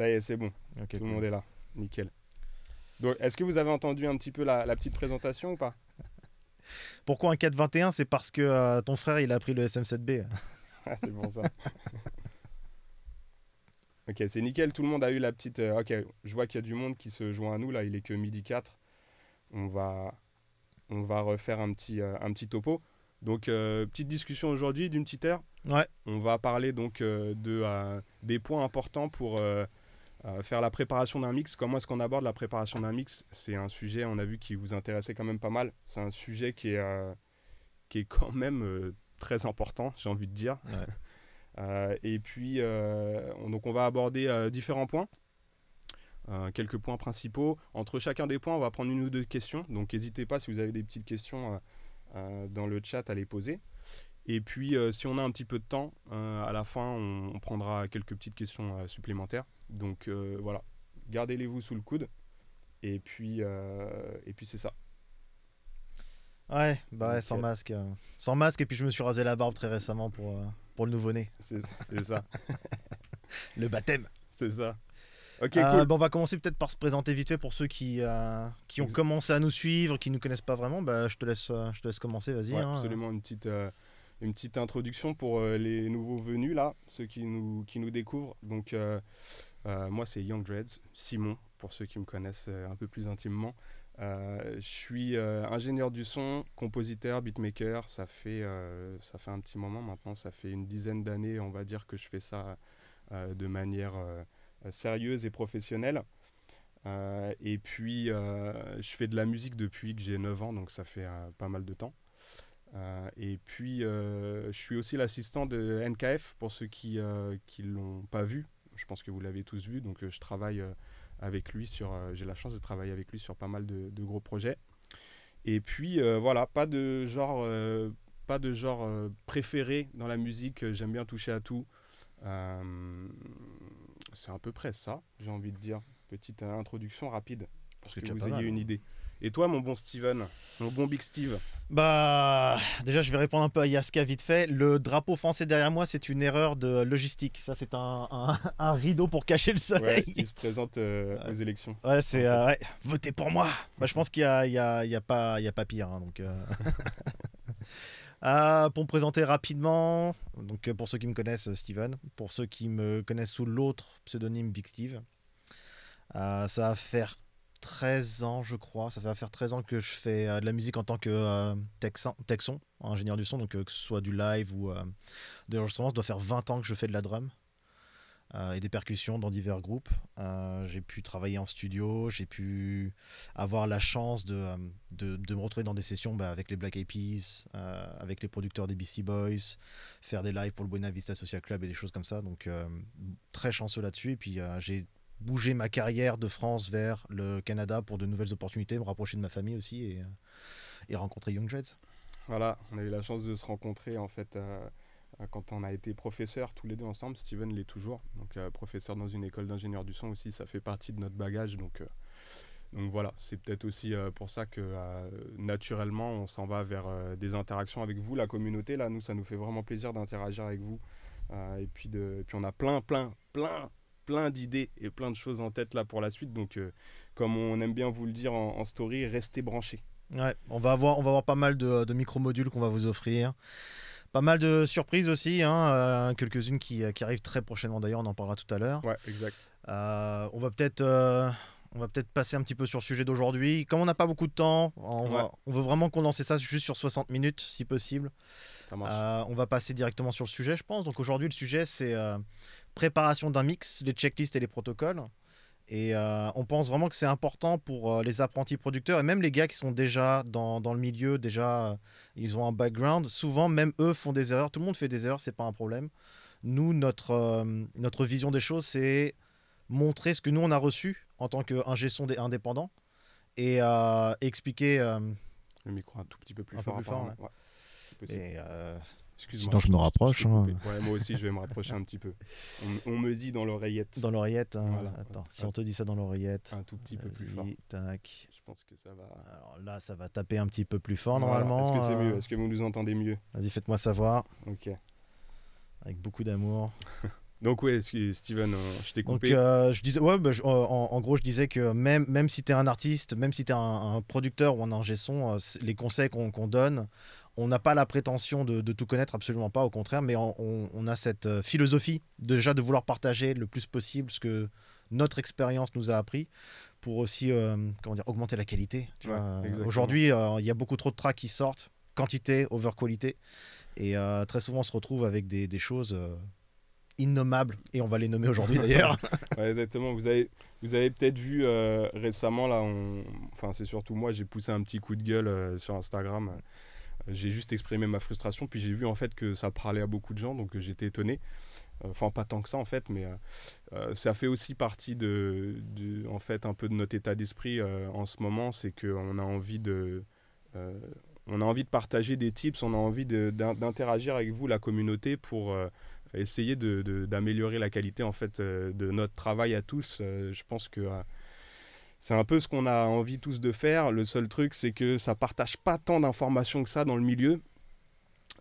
Ça y est, c'est bon. Tout le monde est là. Nickel. Donc, est-ce que vous avez entendu un petit peu la, petite présentation ou pas Pourquoi un 421 C'est parce que euh, ton frère, il a pris le SM7B. Ah, c'est bon ça. ok, c'est nickel. Tout le monde a eu la petite. Euh, ok, je vois qu'il y a du monde qui se joint à nous. Là, il est que midi 4. On va, on va refaire un petit, euh, un petit topo. Donc, petite discussion aujourd'hui d'une petite heure. Ouais. On va parler donc de, des points importants pour euh, faire la préparation d'un mix, comment est-ce qu'on aborde la préparation d'un mix C'est un sujet, on a vu, qui vous intéressait quand même pas mal. C'est un sujet qui est, euh, qui est quand même euh, très important, j'ai envie de dire. et puis, on, donc on va aborder différents points, quelques points principaux. Entre chacun des points, on va prendre une ou deux questions. Donc n'hésitez pas, si vous avez des petites questions dans le chat, à les poser. Et puis, si on a un petit peu de temps, à la fin, on prendra quelques petites questions supplémentaires. Donc euh, voilà, gardez-les-vous sous le coude. Et puis, euh, et puis c'est ça. Ouais, bah sans euh, masque. sans masque, et puis je me suis rasé la barbe très récemment pour, pour le nouveau-né. C'est ça. le baptême. C'est ça. Ok, cool. on va commencer peut-être par se présenter vite fait pour ceux qui, qui ont commencé à nous suivre, qui ne nous connaissent pas vraiment. Bah, je, te laisse, je te laisse commencer, vas-y. Hein. absolument, une petite, une petite introduction pour les nouveaux venus, là, ceux qui nous, qui nous découvrent. Donc, euh, moi, c'est Young Dreads, Simon, pour ceux qui me connaissent euh, un peu plus intimement. Euh, je suis ingénieur du son, compositeur, beatmaker. Ça fait, ça fait un petit moment maintenant, ça fait une dizaine d'années, on va dire, que je fais ça de manière sérieuse et professionnelle. et puis, je fais de la musique depuis que j'ai 9 ans, donc ça fait pas mal de temps. et puis, je suis aussi l'assistant de NKF, pour ceux qui ne l'ont pas vu je pense que vous l'avez tous vu. Donc, euh, je travaille euh, avec lui sur. Euh, j'ai la chance de travailler avec lui sur pas mal de, gros projets. Et puis, voilà, pas de genre, pas de genre préféré dans la musique. J'aime bien toucher à tout. c'est à peu près ça, j'ai envie de dire. Petite introduction rapide pour que, vous ayez une hein. idée. Et toi, mon bon Steven, mon bon Big Steve Bah, déjà, je vais répondre un peu à Yaska vite fait. Le drapeau français derrière moi, c'est une erreur de logistique. Ça, c'est un, rideau pour cacher le soleil. Ouais, il se présente euh, aux élections. Ouais, c'est euh, votez pour moi. Bah, je pense qu'il n'y a, y a, pas, y a pas pire. Hein, donc. Euh. Ah, pour me présenter rapidement, donc pour ceux qui me connaissent, Steven. Pour ceux qui me connaissent sous l'autre pseudonyme Big Steve. ça va faire 13 ans, je crois. Ça fait à faire 13 ans que je fais euh, de la musique en tant que euh, texon, ingénieur du son, donc euh, que ce soit du live ou de l'enregistrement. Ça doit faire 20 ans que je fais de la drum et des percussions dans divers groupes. j'ai pu travailler en studio, j'ai pu avoir la chance de, de, me retrouver dans des sessions bah, avec les Black Eyed Peas, avec les producteurs des BC Boys, faire des lives pour le Buena Vista Social Club et des choses comme ça. Donc très chanceux là-dessus. puis j'ai bouger ma carrière de France vers le Canada pour de nouvelles opportunités, me rapprocher de ma famille aussi et, et rencontrer Young Jets. Voilà, on a eu la chance de se rencontrer en fait euh, quand on a été professeur tous les deux ensemble. Steven l'est toujours, donc euh, professeur dans une école d'ingénieur du son aussi, ça fait partie de notre bagage. Donc, euh, donc voilà, c'est peut-être aussi pour ça que naturellement on s'en va vers des interactions avec vous, la communauté. Là, nous, ça nous fait vraiment plaisir d'interagir avec vous. et puis, de, et puis on a plein, plein, plein plein d'idées et plein de choses en tête là pour la suite. Donc, euh, comme on aime bien vous le dire en, story, restez branchés. Ouais, on va avoir, on va avoir pas mal de, micro-modules qu'on va vous offrir. Pas mal de surprises aussi, hein, euh, quelques-unes qui, qui, arrivent très prochainement d'ailleurs, on en parlera tout à l'heure. Ouais, exact. Euh, on va peut-être on va peut-être passer un petit peu sur le sujet d'aujourd'hui. Comme on n'a pas beaucoup de temps, on, veut vraiment condenser ça juste sur 60 minutes si possible. Ça on va passer directement sur le sujet, je pense. Donc aujourd'hui, le sujet, c'est préparation d'un mix, les checklists et les protocoles. Et euh, on pense vraiment que c'est important pour euh, les apprentis producteurs et même les gars qui sont déjà dans, dans le milieu, déjà euh, ils ont un background. Souvent, même eux font des erreurs. Tout le monde fait des erreurs, c'est pas un problème. Nous, notre, notre vision des choses, c'est montrer ce que nous on a reçu en tant qu'ingé son indépendant et expliquer. le micro un tout petit peu plus fort. plus fort Sinon, je, me rapproche. Hein. moi aussi, je vais me rapprocher un petit peu. On, me dit dans l'oreillette. Dans l'oreillette, hein. attends. Si on te dit ça dans l'oreillette. Un tout petit peu plus fort. Je pense que ça va. Alors là, ça va taper un petit peu plus fort normalement. Est-ce que c'est mieux euh. Est-ce que vous nous entendez mieux Vas-y, faites-moi savoir. Ok. Avec beaucoup d'amour. Donc ouais, Steven, euh, je t'ai coupé. Donc, euh, je disais. ouais, bah, en, gros, je disais que même, même si tu es un artiste, même si tu es un, producteur ou un ingé son, les conseils qu'on donne, on n'a pas la prétention de, tout connaître, absolument pas, au contraire, mais on, a cette euh, philosophie déjà de vouloir partager le plus possible ce que notre expérience nous a appris pour aussi euh, comment dire, augmenter la qualité. Aujourd'hui, euh, il y a beaucoup trop de tracks qui sortent, quantité over qualité, et très souvent on se retrouve avec des, choses innommables, et on va les nommer aujourd'hui d'ailleurs. exactement, vous avez, vous avez peut-être vu récemment, là, enfin c'est surtout moi, j'ai poussé un petit coup de gueule sur Instagram j'ai juste exprimé ma frustration, puis j'ai vu en fait que ça parlait à beaucoup de gens, donc euh, j'étais étonné. Enfin, pas tant que ça en fait, mais euh, euh, ça fait aussi partie de, en fait, un peu de notre état d'esprit en ce moment, c'est qu'on a envie de, on a envie de partager des tips, on a envie d'interagir avec vous, la communauté, pour essayer d'améliorer la qualité en fait de notre travail à tous. je pense que c'est un peu ce qu'on a envie tous de faire. Le seul truc, c'est que ça partage pas tant d'informations que ça dans le milieu.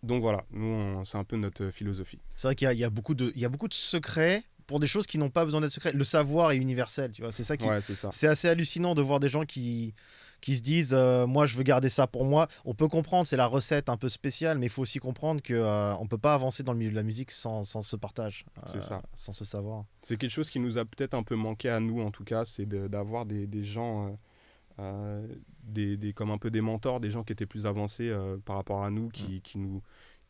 Donc voilà, nous, c'est un peu notre euh, philosophie. C'est vrai qu'il y, a beaucoup de, il y a beaucoup de secrets pour des choses qui n'ont pas besoin d'être secrets. Le savoir est universel, tu vois. C'est ça qui, c'est assez hallucinant de voir des gens qui qui se disent euh, moi je veux garder ça pour moi. On peut comprendre, c'est la recette un peu spéciale, mais il faut aussi comprendre que ne euh, on peut pas avancer dans le milieu de la musique sans, sans ce partage, euh, sans ce savoir. C'est quelque chose qui nous a peut-être un peu manqué à nous en tout cas, c'est d'avoir des, des, gens, des, des, comme un peu des mentors, des gens qui étaient plus avancés par rapport à nous, qui, mm. qui nous,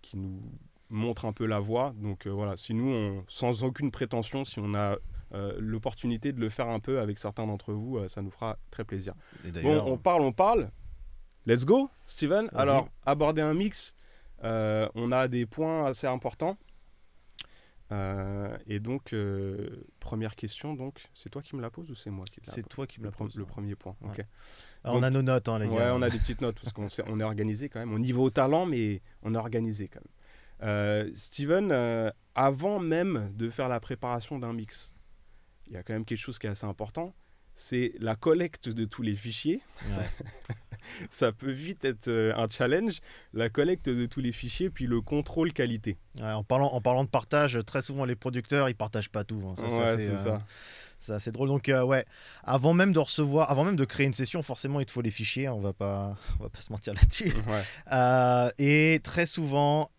qui nous montrent un peu la voie. Donc voilà, si nous, on, sans aucune prétention, si on a euh, l'opportunité de le faire un peu avec certains d'entre vous, euh, ça nous fera très plaisir. Bon, on parle, on parle. Let's go, Steven. Alors, aborder un mix, euh, on a des points assez importants. et donc, première question, donc c'est toi qui me la pose ou c'est moi qui la pose C'est toi qui me la pose. Le, premier point. Ah, on a nos notes, hein, les gars. Ouais, on a des petites notes parce qu'on est, on est organisé quand même. On niveau talent, mais on est organisé quand même. Steven, avant même de faire la préparation d'un mix, il y a quand même quelque chose qui est assez important, c'est la collecte de tous les fichiers. ça peut vite être euh, un challenge, la collecte de tous les fichiers, puis le contrôle qualité. en, parlant, en parlant de partage, très souvent les producteurs, ils partagent pas tout. Hein. Euh, ça, c'est ça. c'est drôle. Donc, euh, ouais, avant même de recevoir, avant même de créer une session, forcément, il te faut les fichiers. Hein. on va pas, va pas se mentir là-dessus. et très souvent,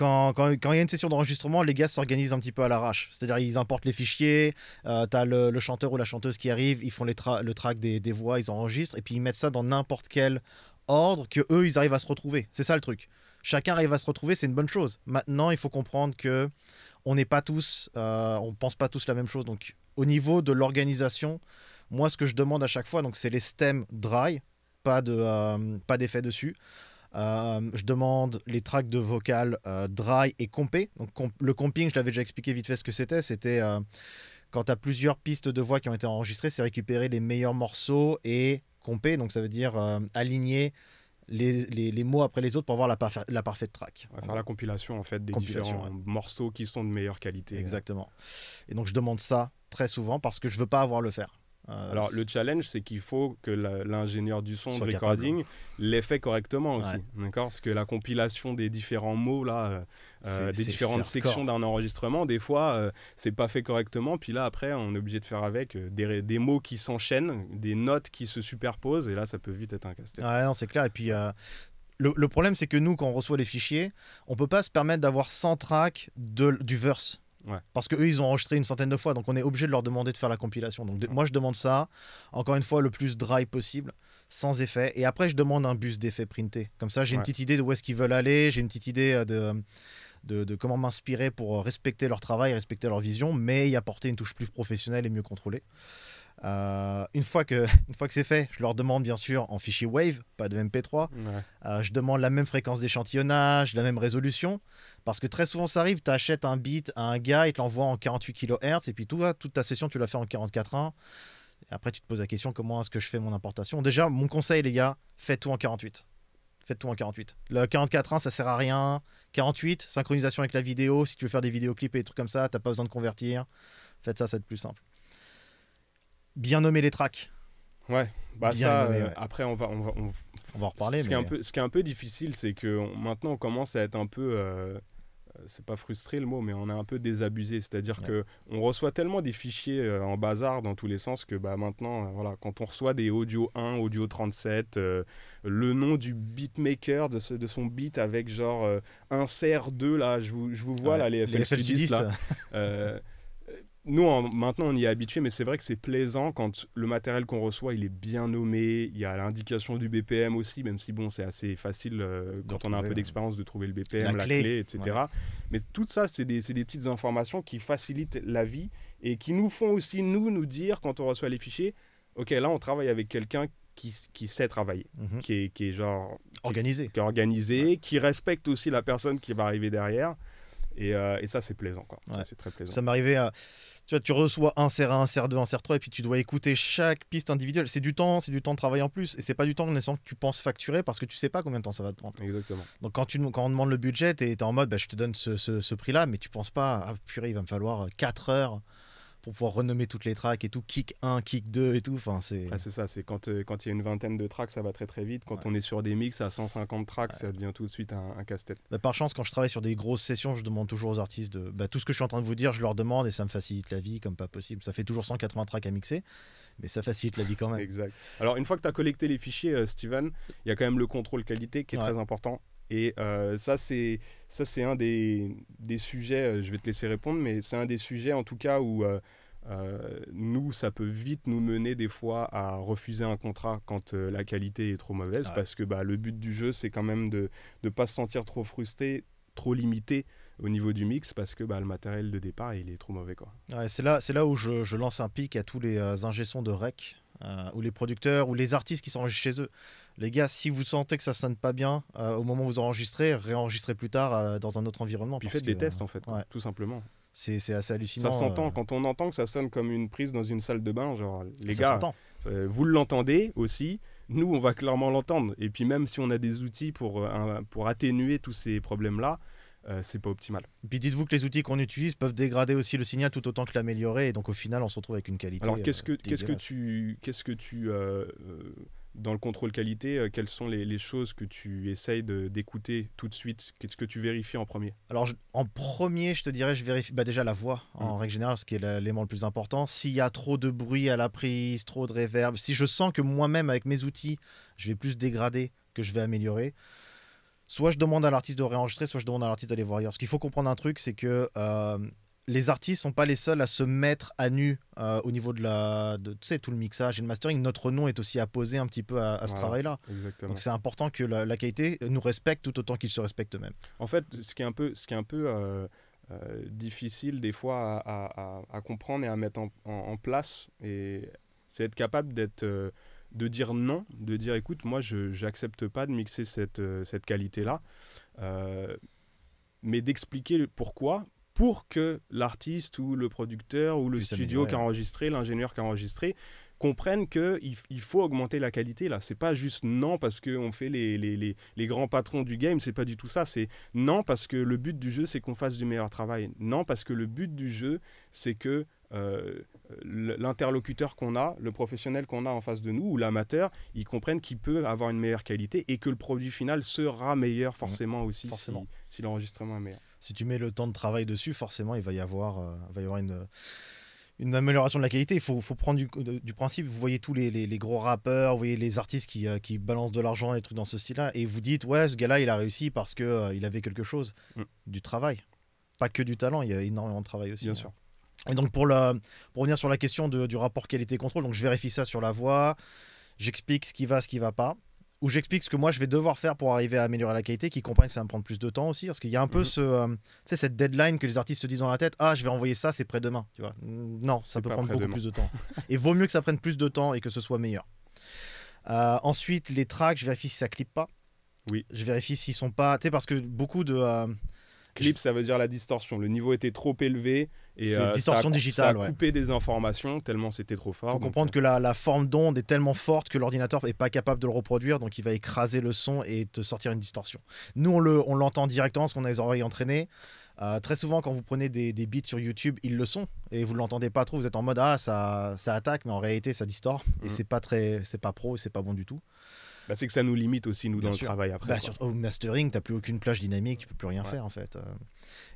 quand, il y a une session d'enregistrement, les gars s'organisent un petit peu à l'arrache. C'est-à-dire, ils importent les fichiers, euh, as le, chanteur ou la chanteuse qui arrive, ils font le track des, voix, ils enregistrent, et puis ils mettent ça dans n'importe quel ordre que eux, ils arrivent à se retrouver. C'est ça le truc. Chacun arrive à se retrouver, c'est une bonne chose. Maintenant, il faut comprendre que on n'est pas tous, euh, on pense pas tous la même chose. Donc, au niveau de l'organisation, moi, ce que je demande à chaque fois, donc c'est les stems dry, pas de euh, pas d'effet dessus. Euh, je demande les tracks de vocal euh, dry et compé. Donc, le comping, je l'avais déjà expliqué vite fait ce que c'était. C'était euh, quand tu as plusieurs pistes de voix qui ont été enregistrées, c'est récupérer les meilleurs morceaux et compé, donc ça veut dire aligner les, mots après les autres pour avoir la, la parfaite track. On va faire la compilation en fait des différents morceaux qui sont de meilleure qualité. Exactement. Et donc je demande ça très souvent parce que je veux pas avoir le faire. Euh, Alors le challenge, c'est qu'il faut que l'ingénieur du son, de recording, l'ait fait correctement aussi. D'accord Parce que la compilation des différents mots, là, euh, euh, des différentes sections d'un enregistrement, des fois, c'est pas fait correctement. Puis là, après, on est obligé de faire avec des, mots qui s'enchaînent, des notes qui se superposent. Et là, ça peut vite être un casse-tête. Ah, non, c'est clair. Et puis, le, problème, c'est que nous, quand on reçoit les fichiers, on peut pas se permettre d'avoir 100 tracks de, du verse. Parce qu'eux ils ont enregistré une centaine de fois, donc on est obligé de leur demander de faire la compilation. Donc moi, je demande ça, encore une fois, le plus dry possible, sans effet. Et après, je demande un bus d'effet printé Comme ça, j'ai une petite idée de où est-ce qu'ils veulent aller, j'ai une petite idée euh, de, de, de comment m'inspirer pour euh, respecter leur travail, respecter leur vision, mais y apporter une touche plus professionnelle et mieux contrôlée. Euh, une fois que, une fois que c'est fait, je leur demande bien sûr en fichier WAVE, pas de MP3. Euh, je demande la même fréquence d'échantillonnage, la même résolution, parce que très souvent ça arrive, tu achètes un beat à un gars, et te l'envoie en 48 kHz et puis toi, toute ta session tu l'as fait en 44.1. Après, tu te poses la question comment est-ce que je fais mon importation Déjà, mon conseil, les gars, faites tout en 48. Faites tout en 48. Le 44.1, ça sert à rien. 48, synchronisation avec la vidéo. Si tu veux faire des vidéoclips et des trucs comme ça, t'as pas besoin de convertir. Faites ça, c'est plus simple bien nommer les tracks. Bah euh, ouais, après, on va, on va, on... va reparler. Ce, qui est un peu, ce qui est un peu difficile, c'est que maintenant, on commence à être un peu. Euh, euh, c'est pas frustré le mot, mais on est un peu désabusé. C'est-à-dire qu'on que on reçoit tellement des fichiers en bazar dans tous les sens que bah, maintenant, voilà, quand on reçoit des audio 1, audio 37, le nom du beatmaker de, de son beat avec genre un CR2, là, je vous, je vous vois, là, les FL, là, nous, maintenant, on y est habitué, mais c'est vrai que c'est plaisant quand le matériel qu'on reçoit, il est bien nommé. Il y a l'indication du BPM aussi, même si bon, c'est assez facile euh, quand on a un peu d'expérience de trouver le BPM, la, clé. etc. Mais tout ça, c'est des, petites informations qui facilitent la vie et qui nous font aussi, nous, nous dire quand on reçoit les fichiers, OK, là, on travaille avec quelqu'un qui, sait travailler, mhm. qui, est, genre... Organisé. Qui, est organisé, qui respecte aussi la personne qui va arriver derrière. Euh, et, ça, c'est plaisant. quoi. C'est très plaisant. Ça m'arrivait à. Tu vois, tu reçois un CR1, un 2 un CR3, et puis tu dois écouter chaque piste individuelle. C'est du temps, c'est du temps de travail en plus. Et c'est pas du temps que tu penses facturer parce que tu sais pas combien de temps ça va te prendre. Exactement. Donc quand, tu, quand on demande le budget, tu es, en mode, bah, je te donne ce, prix-là, mais tu penses pas, ah purée, il va me falloir 4 heures pour pouvoir renommer toutes les tracks et tout, kick 1, kick 2 et tout. Enfin, c'est ça, c'est euh, quand il y a une vingtaine de tracks, ça va très très vite. Quand on est sur des mix à 150 tracks, ça devient tout de suite un, un casse-tête. Bah, par chance, quand je travaille sur des grosses sessions, je demande toujours aux artistes de bah, tout ce que je suis en train de vous dire, je leur demande et ça me facilite la vie comme pas possible. Ça fait toujours 180 tracks à mixer, mais ça facilite la vie quand même. exact. Alors, une fois que tu as collecté les fichiers, euh, Steven, il y a quand même le contrôle qualité qui est très important. Et euh, ça, c'est un des, sujets. Euh, je vais te laisser répondre, mais c'est un des sujets en tout cas où euh, nous, ça peut vite nous mener des fois à refuser un contrat quand la qualité est trop mauvaise, parce que bah, le but du jeu, c'est quand même de ne pas se sentir trop frustré, trop limité au niveau du mix parce que bah, le matériel de départ il est trop mauvais quoi. c'est là c'est là où je, lance un pic à tous les ingessons de rec ou les producteurs ou les artistes qui sont chez eux les gars, si vous sentez que ça sonne pas bien euh, au moment où vous enregistrez, réenregistrez plus tard euh, dans un autre environnement. Puis faites des tests en fait, tout simplement. C'est assez hallucinant. Ça s'entend euh. quand on entend que ça sonne comme une prise dans une salle de bain, genre les gars, vous l'entendez aussi. Nous, on va clairement l'entendre. Et puis même si on a des outils pour, pour atténuer tous ces problèmes-là, c'est pas optimal. Et puis dites-vous que les outils qu'on utilise peuvent dégrader aussi le signal tout autant que l'améliorer, et donc au final on se retrouve avec une qualité. Alors qu'est-ce que, quest que tu, quest dans le contrôle qualité, euh, quelles sont les, choses que tu essayes d'écouter tout de suite Qu'est-ce que tu vérifies en premier Alors, en premier, je te dirais, je vérifie bah, déjà la voix, en mmh. règle générale, ce qui est l'élément le plus important. S'il y a trop de bruit à la prise, trop de réverb, si je sens que moi-même, avec mes outils, je vais plus dégrader que je vais améliorer, soit je demande à l'artiste de réenregistrer, soit je demande à l'artiste d'aller voir ailleurs. Ce qu'il faut comprendre un truc, c'est que euh, les artistes sont pas les seuls à se mettre à nu euh, au niveau de la tu tout le mixage et le mastering notre nom est aussi apposé un petit peu à, ce travail là donc c'est important que la, qualité nous respecte tout autant qu'ils se respectent eux-mêmes en fait ce qui est un peu ce qui est un peu euh, euh, difficile des fois à, comprendre et à mettre en, place c'est être capable d'être de dire non, de dire écoute, moi je j'accepte pas de mixer cette, qualité-là, mais d'expliquer pourquoi, pour que l'artiste ou le producteur ou le studio qui a enregistré, l'ingénieur qui a enregistré, comprennent qu'il il faut augmenter la qualité là. C'est pas juste non parce qu'on fait les, les, grands patrons du game, c'est pas du tout ça. C'est non parce que le but du jeu c'est qu'on fasse du meilleur travail. Non parce que le but du jeu c'est que euh, l'interlocuteur qu'on a, le professionnel qu'on a en face de nous ou l'amateur, ils comprennent qu'il peut avoir une meilleure qualité et que le produit final sera meilleur forcément aussi si, l'enregistrement est meilleur. Si tu mets le temps de travail dessus, forcément, il va y avoir, euh, va y avoir une une amélioration de la qualité. Il faut, faut prendre du, du, principe. Vous voyez tous les, les, gros rappeurs, vous voyez les artistes qui, euh, qui balancent de l'argent et des trucs dans ce style-là. Et vous dites, ouais, ce gars-là, il a réussi parce qu'il il avait quelque chose. Mm. Du travail. Pas que du talent, il y a énormément de travail aussi. Bien hein. sûr. Et donc pour, pour revenir sur la question du rapport qualité-contrôle, donc je vérifie ça sur la voie, j'explique ce qui va, ce qui va pas, ou j'explique ce que moi je vais devoir faire pour arriver à améliorer la qualité, qui comprennent que ça va me prendre plus de temps aussi, parce qu'il y a un peu mhm. ce, euh, cette deadline que les artistes se disent dans la tête, ah je vais envoyer ça, c'est près-demain, tu vois. Non, ça peut prendre beaucoup plus de temps. et vaut mieux que ça prenne plus de temps et que ce soit meilleur. Euh, ensuite, les tracks, je vérifie si ça clip pas. Oui. Je vérifie s'ils sont pas, tu sais, parce que beaucoup de... Euh, Clip, ça veut dire la distorsion. Le niveau était trop élevé. Et euh, distorsion ça digitale. Ça coupé des informations tellement c'était trop fort. Il faut comprendre euh, que la, forme d'onde est tellement forte que l'ordinateur n'est pas capable de le reproduire, donc il va écraser le son et te sortir une distorsion. Nous, on l'entend directement parce qu'on a les oreilles entraînées. Euh, très souvent, quand vous prenez des, beats sur YouTube, ils le sont et vous l'entendez pas trop. Vous êtes en mode ah ça, ça attaque, mais en réalité ça distord et mm. c'est pas très, c'est pas pro, c'est pas bon du tout. Bah, c'est que ça nous limite aussi, nous, dans le travail après. Bah, au mastering, tu plus aucune plage dynamique, tu peux plus rien faire, en fait. Euh.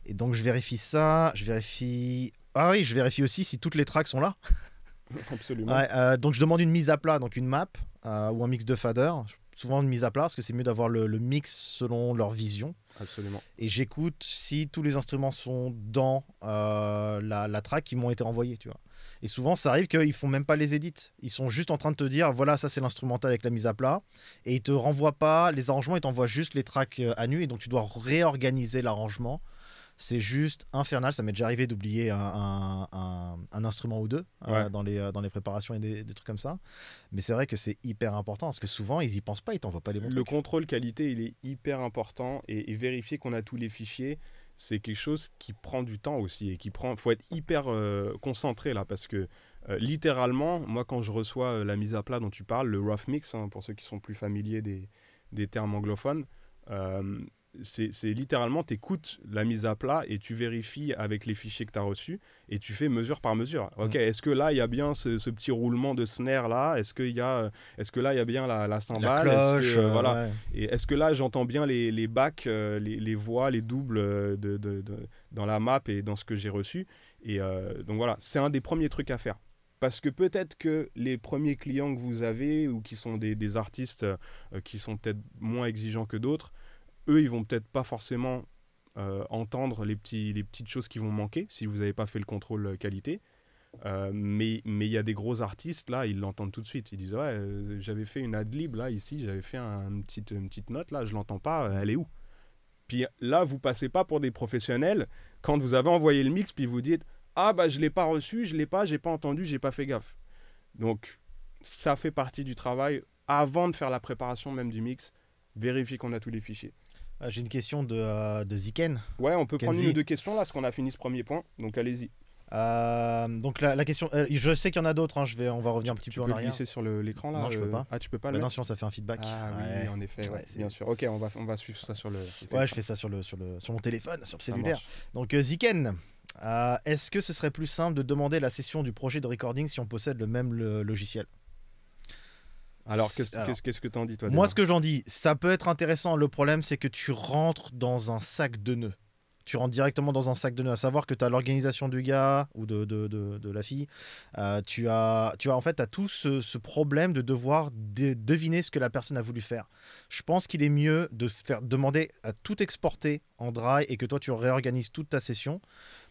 Et donc, je vérifie ça, je vérifie. Ah oui, je vérifie aussi si toutes les tracks sont là. Absolument. Euh, donc, je demande une mise à plat, donc une map euh, ou un mix de fader souvent une mise à plat, parce que c'est mieux d'avoir le, mix selon leur vision. Absolument. Et j'écoute si tous les instruments sont dans euh, la, track qui m'ont été envoyés, tu vois. Et souvent, ça arrive qu'ils font même pas les edits Ils sont juste en train de te dire, voilà, ça c'est l'instrumental avec la mise à plat. Et ils te renvoient pas les arrangements, ils t'envoient juste les tracks euh, à nu. Et donc, tu dois réorganiser l'arrangement c'est juste infernal. Ça m'est déjà arrivé d'oublier un, un, instrument ou deux euh, dans, les, euh, dans les préparations et des, trucs comme ça. Mais c'est vrai que c'est hyper important parce que souvent, ils y pensent pas, ils t'envoient pas les bons Le contrôle qualité, il est hyper important et, vérifier qu'on a tous les fichiers, c'est quelque chose qui prend du temps aussi et qui prend. faut être hyper euh, concentré là parce que. littéralement, moi quand je reçois la mise à plat dont tu parles, le rough mix, hein, pour ceux qui sont plus familiers des, des termes anglophones, c'est littéralement, tu écoutes la mise à plat et tu vérifies avec les fichiers que tu as reçus et tu fais mesure par mesure. Ok, mm. est-ce que là, il y a bien ce, petit roulement de snare là Est-ce est que là, il y a bien la, cymbale euh, voilà. Euh, et est-ce que là, j'entends bien les, bacs, euh, les, voix, les doubles de, dans la map et dans ce que j'ai reçu Et donc voilà, c'est un des premiers trucs à faire parce que peut-être que les premiers clients que vous avez ou qui sont des, artistes qui sont peut-être moins exigeants que d'autres eux, ils vont peut-être pas forcément euh, entendre les, petits, les petites choses qui vont manquer si vous n'avez pas fait le contrôle euh, qualité. Euh, mais mais il y a des gros artistes, là, ils l'entendent tout de suite. Ils disent, ouais, j'avais fait une adlib là, ici, j'avais fait une, petite, une petite note, là, je l'entends pas, elle est où Puis là, vous passez pas pour des professionnels quand vous avez envoyé le mix, puis vous dites, ah, bah, je l'ai pas reçu, je l'ai pas, j'ai pas entendu, j'ai pas fait gaffe. Donc, ça fait partie du travail avant de faire la préparation même du mix, vérifier qu'on a tous les fichiers. Ah, j'ai une question de, euh, de, Ziken. Ouais, on peut prendre une ou deux questions là, parce qu'on a fini ce premier point. Donc allez-y. Euh, donc la, question, euh, je sais qu'il y en a d'autres, hein, je vais, on va revenir un petit peu en arrière. glisser sur l'écran là Non, je peux pas. Ah, tu peux pas bah, Non, sinon ça fait un feedback. Ah oui, en effet, ouais, bien sûr. Ok, on va, on va suivre ça sur le. Ouais, je fais ça sur, le, sur, le, sur mon téléphone, sur le cellulaire. Donc Ziken, est-ce que ce serait plus simple de demander la session du projet de recording si on possède le même logiciel alors, qu'est-ce que tu que t'en dis, toi Moi, ce que j'en dis, ça peut être intéressant. Le problème, c'est que tu rentres dans un sac de nœuds. Tu rentres directement dans un sac de nœuds, à savoir que tu as l'organisation du gars ou de, de, la fille. Euh, tu, as, tu as en fait as tout ce, problème de devoir deviner ce que la personne a voulu faire. Je pense qu'il est mieux de faire demander à tout exporter en dry et que toi tu réorganises toute ta session.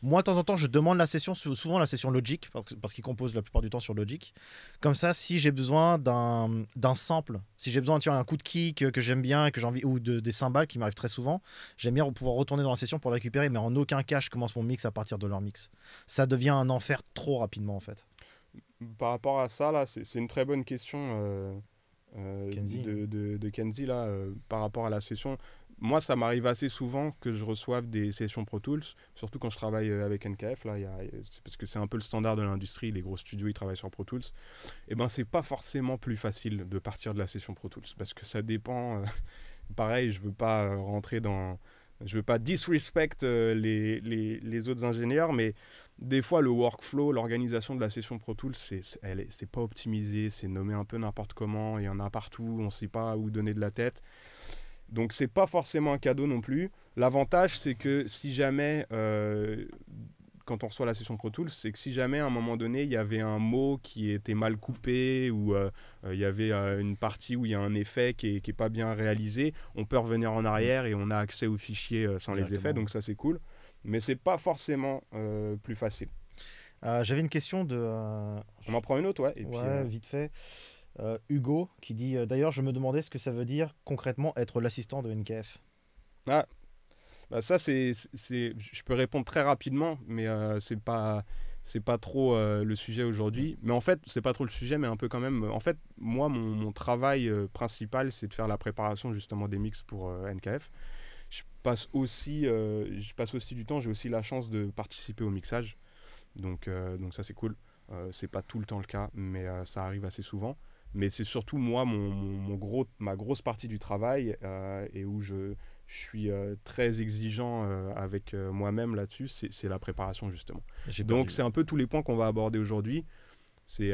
Moi, de temps en temps, je demande la session, souvent la session Logic, parce qu'ils composent la plupart du temps sur Logic. Comme ça, si j'ai besoin d'un sample, si j'ai besoin d'un coup de kick que j'aime bien, que j'ai envie, ou de, des cymbales qui m'arrivent très souvent, j'aime bien pouvoir retourner dans la session pour récupérer, mais en aucun cas je commence mon mix à partir de leur mix. Ça devient un enfer trop rapidement en fait. Par rapport à ça, là, c'est une très bonne question. Euh, euh, de, de, Kenzie là, euh, par rapport à la session moi, ça m'arrive assez souvent que je reçoive des sessions Pro Tools, surtout quand je travaille euh, avec NKF. Là, y a, parce que c'est un peu le standard de l'industrie. Les gros studios, ils travaillent sur Pro Tools. Et eh ben, c'est pas forcément plus facile de partir de la session Pro Tools parce que ça dépend. Euh, pareil, je veux pas euh, rentrer dans, je veux pas disrespect les, les, les, autres ingénieurs, mais des fois, le workflow, l'organisation de la session Pro Tools, c'est, c'est, pas optimisé, c'est nommé un peu n'importe comment, il y en a partout, on sait pas où donner de la tête. Donc c'est pas forcément un cadeau non plus. L'avantage c'est que si jamais, euh, quand on reçoit la session Pro Tools, c'est que si jamais à un moment donné il y avait un mot qui était mal coupé ou euh, euh, il y avait une partie où il y a un effet qui est, pas bien réalisé, on peut revenir en arrière et on a accès aux fichiers sans les effets, donc ça c'est cool. Mais c'est pas forcément plus facile. J'avais une question de. On en prend une autre, ouais. ouais, vite fait. Euh, Hugo qui dit euh, D'ailleurs, je me demandais ce que ça veut dire concrètement être l'assistant de NKF. Ah, bah ça, c'est, je peux répondre très rapidement, mais euh, c'est pas. C'est pas trop le sujet aujourd'hui, mais en fait, c'est pas trop le sujet, mais un peu quand même. En fait, moi, mon, travail principal, c'est de faire la préparation justement des mix pour NKF. Je passe aussi, je passe aussi du temps. J'ai aussi la chance de participer au mixage, donc donc ça c'est cool. c'est pas tout le temps le cas, mais ça arrive assez souvent. Mais c'est surtout moi, mon, mon, gros, ma grosse partie du travail euh, et où je, je suis euh, très exigeant euh, avec moi-même là-dessus, c'est la préparation justement. Donc c'est un peu tous les points qu'on va aborder aujourd'hui. C'est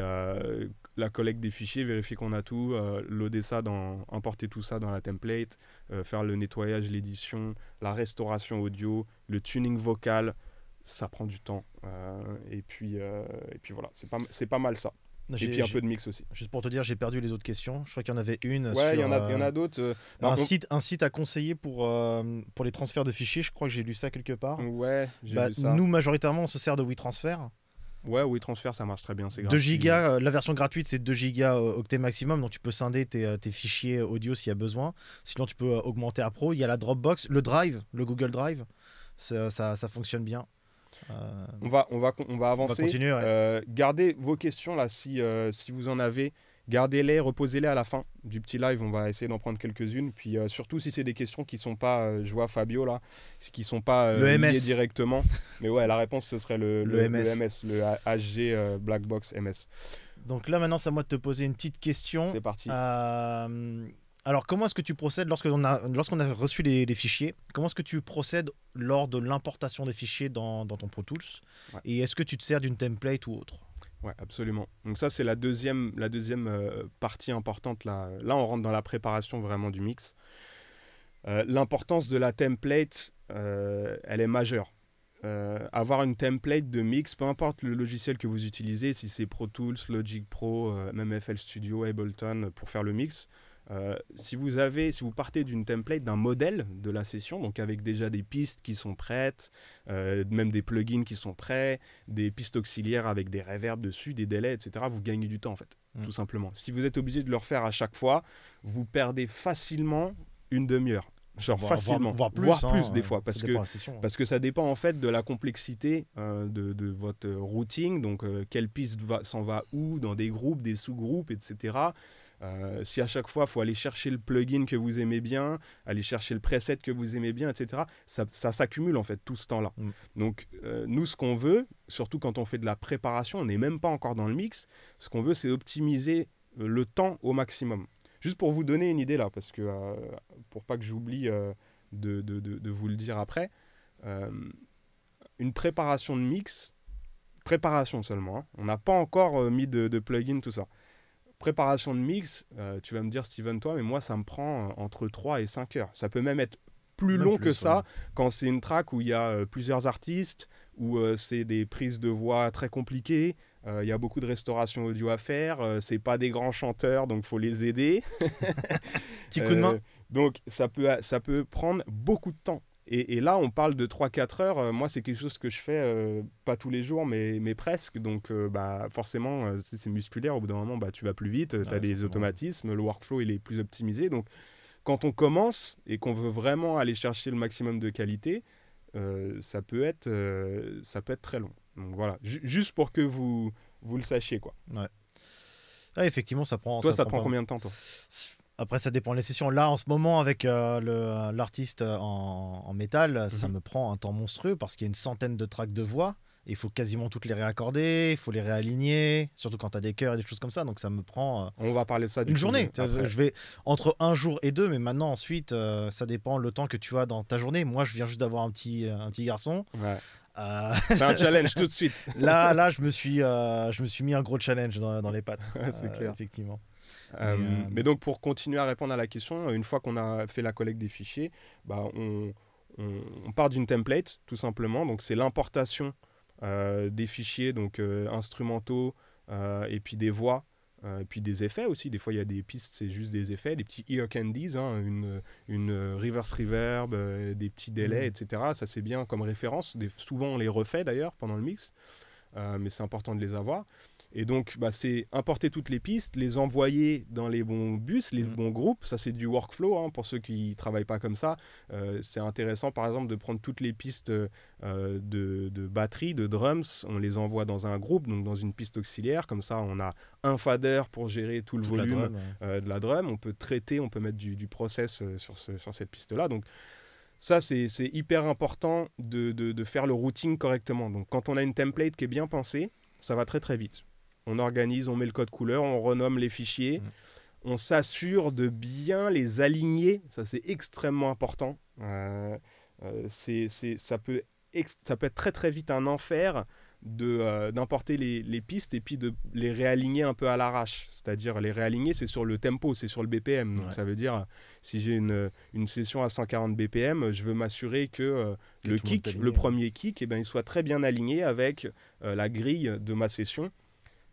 la collecte des fichiers, vérifier qu'on a tout, loader ça, dans, importer tout ça dans la template, faire le nettoyage, l'édition, la restauration audio, le tuning vocal, ça prend du temps. et, puis, et puis voilà, c'est pas, pas mal ça. Et puis un peu de mix aussi. Juste pour te dire, j'ai perdu les autres questions. Je crois qu'il y en avait une. Ouais, il y en a, euh, d'autres. Euh, un, site, un site à conseiller pour, euh, pour les transferts de fichiers. Je crois que j'ai lu ça quelque part. Ouais, j'ai bah, ça. Nous, majoritairement, on se sert de WeTransfer. Ouais, WeTransfer, ça marche très bien. C'est 2 gigas, la version gratuite, c'est 2 go Octet maximum. Donc tu peux scinder tes, fichiers audio s'il y a besoin. Sinon, tu peux augmenter à pro. Il y a la Dropbox, le Drive, le Google Drive. Ça, ça, ça fonctionne bien. Euh, on, va, on, va, on va avancer. Euh, gardez vos questions là si, euh, si vous en avez. Gardez-les, reposez-les à la fin du petit live. On va essayer d'en prendre quelques-unes. Puis surtout si c'est des questions qui sont pas, je vois Fabio là, qui sont pas directement. Mais ouais, la réponse ce serait le, le, le MS. le HG Black Box MS. Donc là maintenant, c'est à moi de te poser une petite question. C'est parti. Alors, comment est-ce que tu procèdes lorsqu'on a, a reçu les, fichiers Comment est-ce que tu procèdes lors de l'importation des fichiers dans, ton Pro Tools Et est-ce que tu te sers d'une template ou autre Ouais, absolument. Donc ça, c'est la deuxième, euh, partie importante. Là. on rentre dans la préparation vraiment du mix. Euh, l'importance de la template, euh, elle est majeure. avoir une template de mix, peu importe le logiciel que vous utilisez, si c'est Pro Tools, Logic Pro, même Studio, Ableton, pour faire le mix, euh, si vous avez, si vous partez d'une template, d'un modèle de la session, donc avec déjà des pistes qui sont prêtes, euh, même des plugins qui sont prêts, des pistes auxiliaires avec des reverbs dessus, des délais, etc., vous gagnez du temps en fait, mm. tout simplement. Si vous êtes obligé de le refaire à chaque fois, vous perdez facilement une demi-heure. Genre facilement, voire, plus, hein, plus des euh, fois, parce que, hein. parce que ça dépend en fait de la complexité de, de, votre routing, donc quelle piste s'en va où, dans des groupes, des sous-groupes, etc. Euh, si à chaque fois, il faut aller chercher le plugin que vous aimez bien, aller chercher le preset que vous aimez bien, etc., ça, s'accumule en fait tout ce temps-là. Mm. Donc, euh, nous, ce qu'on veut, surtout quand on fait de la préparation, on n'est même pas encore dans le mix, ce qu'on veut, c'est optimiser euh, le temps au maximum. Juste pour vous donner une idée là, parce que pour pas que j'oublie de, vous le dire après, une préparation de mix, préparation seulement, hein, on n'a pas encore mis de, plugin, tout ça préparation de mix, euh, tu vas me dire Steven toi, mais moi ça me prend euh, entre 3 et 5 heures. Ça peut même être plus long que ça quand c'est une track où il y a euh, plusieurs artistes, où c'est des prises de voix très compliquées, il y a beaucoup de restauration audio à faire, c'est pas des grands chanteurs donc faut les aider. Petit coup de main. donc ça peut, ça peut prendre beaucoup de temps. Et, là, on parle de 3-4 heures. Euh, moi, c'est quelque chose que je fais euh, pas tous les jours, mais, mais presque. Donc, euh, bah, forcément, c'est musculaire, au bout d'un moment, bah, tu vas plus vite, tu as des automatismes, le workflow, est plus optimisé. Donc, quand on commence et qu'on veut vraiment aller chercher le maximum de qualité, ça, peut être, ça peut être très long. Donc, voilà, juste pour que vous, vous le sachiez. Quoi. Ouais. Ah, effectivement, ça prend. Toi, ça, prend, prend combien de temps, toi après, ça dépend des sessions. Là, en ce moment, avec euh, l'artiste euh, en, métal, ça mhm. me prend un temps monstrueux parce qu'il y a une centaine de tracks de voix. Il faut quasiment toutes les réaccorder, il faut les réaligner, surtout quand tu as des chœurs et des choses comme ça. Donc ça me prend. Euh, on va parler de ça. Une journée. Je vais entre un jour et deux, mais maintenant ensuite, ça dépend le temps que tu as dans ta journée. Moi, je viens juste d'avoir un petit, un petit garçon. C'est un challenge tout de suite. là, là, je me suis, je me suis mis un gros challenge dans, dans les pattes. C'est clair, effectivement. Euh, euh, mais, donc, pour continuer à répondre à la question, une fois qu'on a fait la collecte des fichiers, bah, on, part d'une template, tout simplement. Donc, c'est l'importation euh, des fichiers donc, instrumentaux et puis des voix et puis des effets aussi, des fois il y a des pistes, c'est juste des effets, des petits ear candies, hein, une, reverse reverb, des petits délais, mm. etc. Ça c'est bien comme référence, souvent on les refait d'ailleurs pendant le mix, mais c'est important de les avoir. Et donc, bah, c'est importer toutes les pistes, les envoyer dans les bons bus, les mm. bons groupes. Ça, c'est du workflow hein, pour ceux qui ne travaillent pas comme ça. Euh, c'est intéressant, par exemple, de prendre toutes les pistes euh, de, batterie, de drums. On les envoie dans un groupe, donc dans une piste auxiliaire. Comme ça, on a un fader pour gérer tout le volume euh, de la drum. On peut traiter, on peut mettre du, process sur, sur cette piste-là. Donc, ça, c'est hyper important de, de faire le routing correctement. Donc, quand on a une template qui est bien pensée, ça va très très vite on organise, on met le code couleur, on renomme les fichiers, mm. on s'assure de bien les aligner, ça c'est extrêmement important. Euh, euh, c'est, ça, peut ça peut être très très vite un enfer de, euh, d'importer les, pistes et puis de les réaligner un peu à l'arrache. C'est-à-dire les réaligner, c'est sur le tempo, c'est sur le BPM. ça veut dire, si j'ai une, session à 140 BPM, je veux m'assurer que, le kick, le premier kick, eh ben, il soit très bien aligné avec la grille de ma session.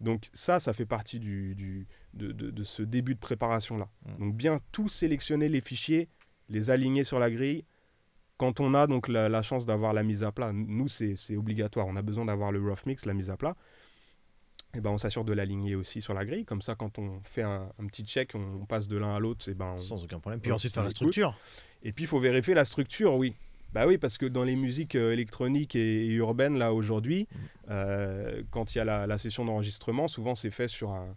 Donc ça, ça fait partie du, de, de, ce début de préparation-là. Mm. Donc bien tout sélectionner les fichiers, les aligner sur la grille. Quand on a donc la, chance d'avoir la mise à plat, nous c'est obligatoire, on a besoin d'avoir le rough mix, la mise à plat. Et eh ben on s'assure de l'aligner aussi sur la grille. Comme ça, quand on fait un, petit check, on, passe de l'un à l'autre. Et eh ben Sans aucun problème. Puis ensuite faire la structure. Et puis il faut vérifier la structure, oui. Bah oui, parce que dans les musiques euh, électroniques et, urbaines, là, aujourd'hui, mm. euh, quand il y a la, session d'enregistrement, souvent c'est fait sur un,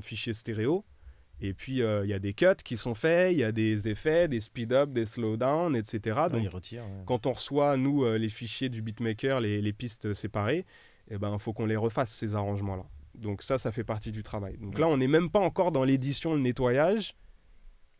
fichier stéréo. Et puis, euh, il y a des cuts qui sont faits, il y a des effets, des speed-up, des slow-down, etc. Ah Donc, retire, quand on reçoit, nous, les fichiers du beatmaker, les, les pistes séparées, il eh ben, faut qu'on les refasse, ces arrangements-là. Donc ça, ça fait partie du travail. Donc mm. là, on n'est même pas encore dans l'édition, le nettoyage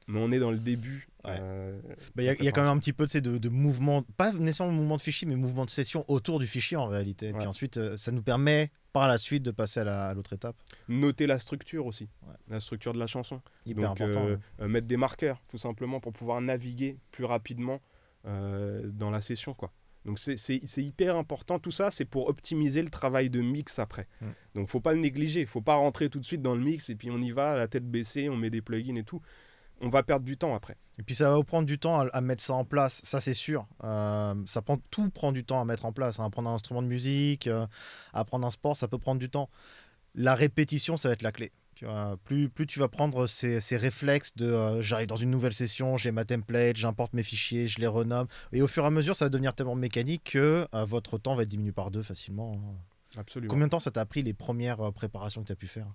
mais on est dans le début. Euh, bah, il y, a quand même un petit peu de, de mouvement, pas nécessairement mouvement de fichier, mais mouvement de session autour du fichier en réalité. Et Puis ensuite, euh, ça nous permet par la suite de passer à l'autre étape. Noter la structure aussi, la structure de la chanson. Donc, euh, mettre des marqueurs tout simplement pour pouvoir naviguer plus rapidement dans la session. quoi. Donc c'est hyper important. Tout ça, c'est pour optimiser le travail de mix après. Mm. Donc faut pas le négliger. faut pas rentrer tout de suite dans le mix et puis on y va, la tête baissée, on met des plugins et tout on va perdre du temps après. Et puis ça va vous prendre du temps à, mettre ça en place, ça c'est sûr. Euh, ça prend tout prend du temps à mettre en place. Hein. Apprendre un instrument de musique, euh, apprendre un sport, ça peut prendre du temps. La répétition, ça va être la clé. Tu plus, plus tu vas prendre ces, réflexes de euh, j'arrive dans une nouvelle session, j'ai ma template, j'importe mes fichiers, je les renomme. Et au fur et à mesure, ça va devenir tellement mécanique que votre temps va être diminué par deux facilement. Hein. Absolument. Combien de temps ça t'a pris les premières préparations que tu as pu faire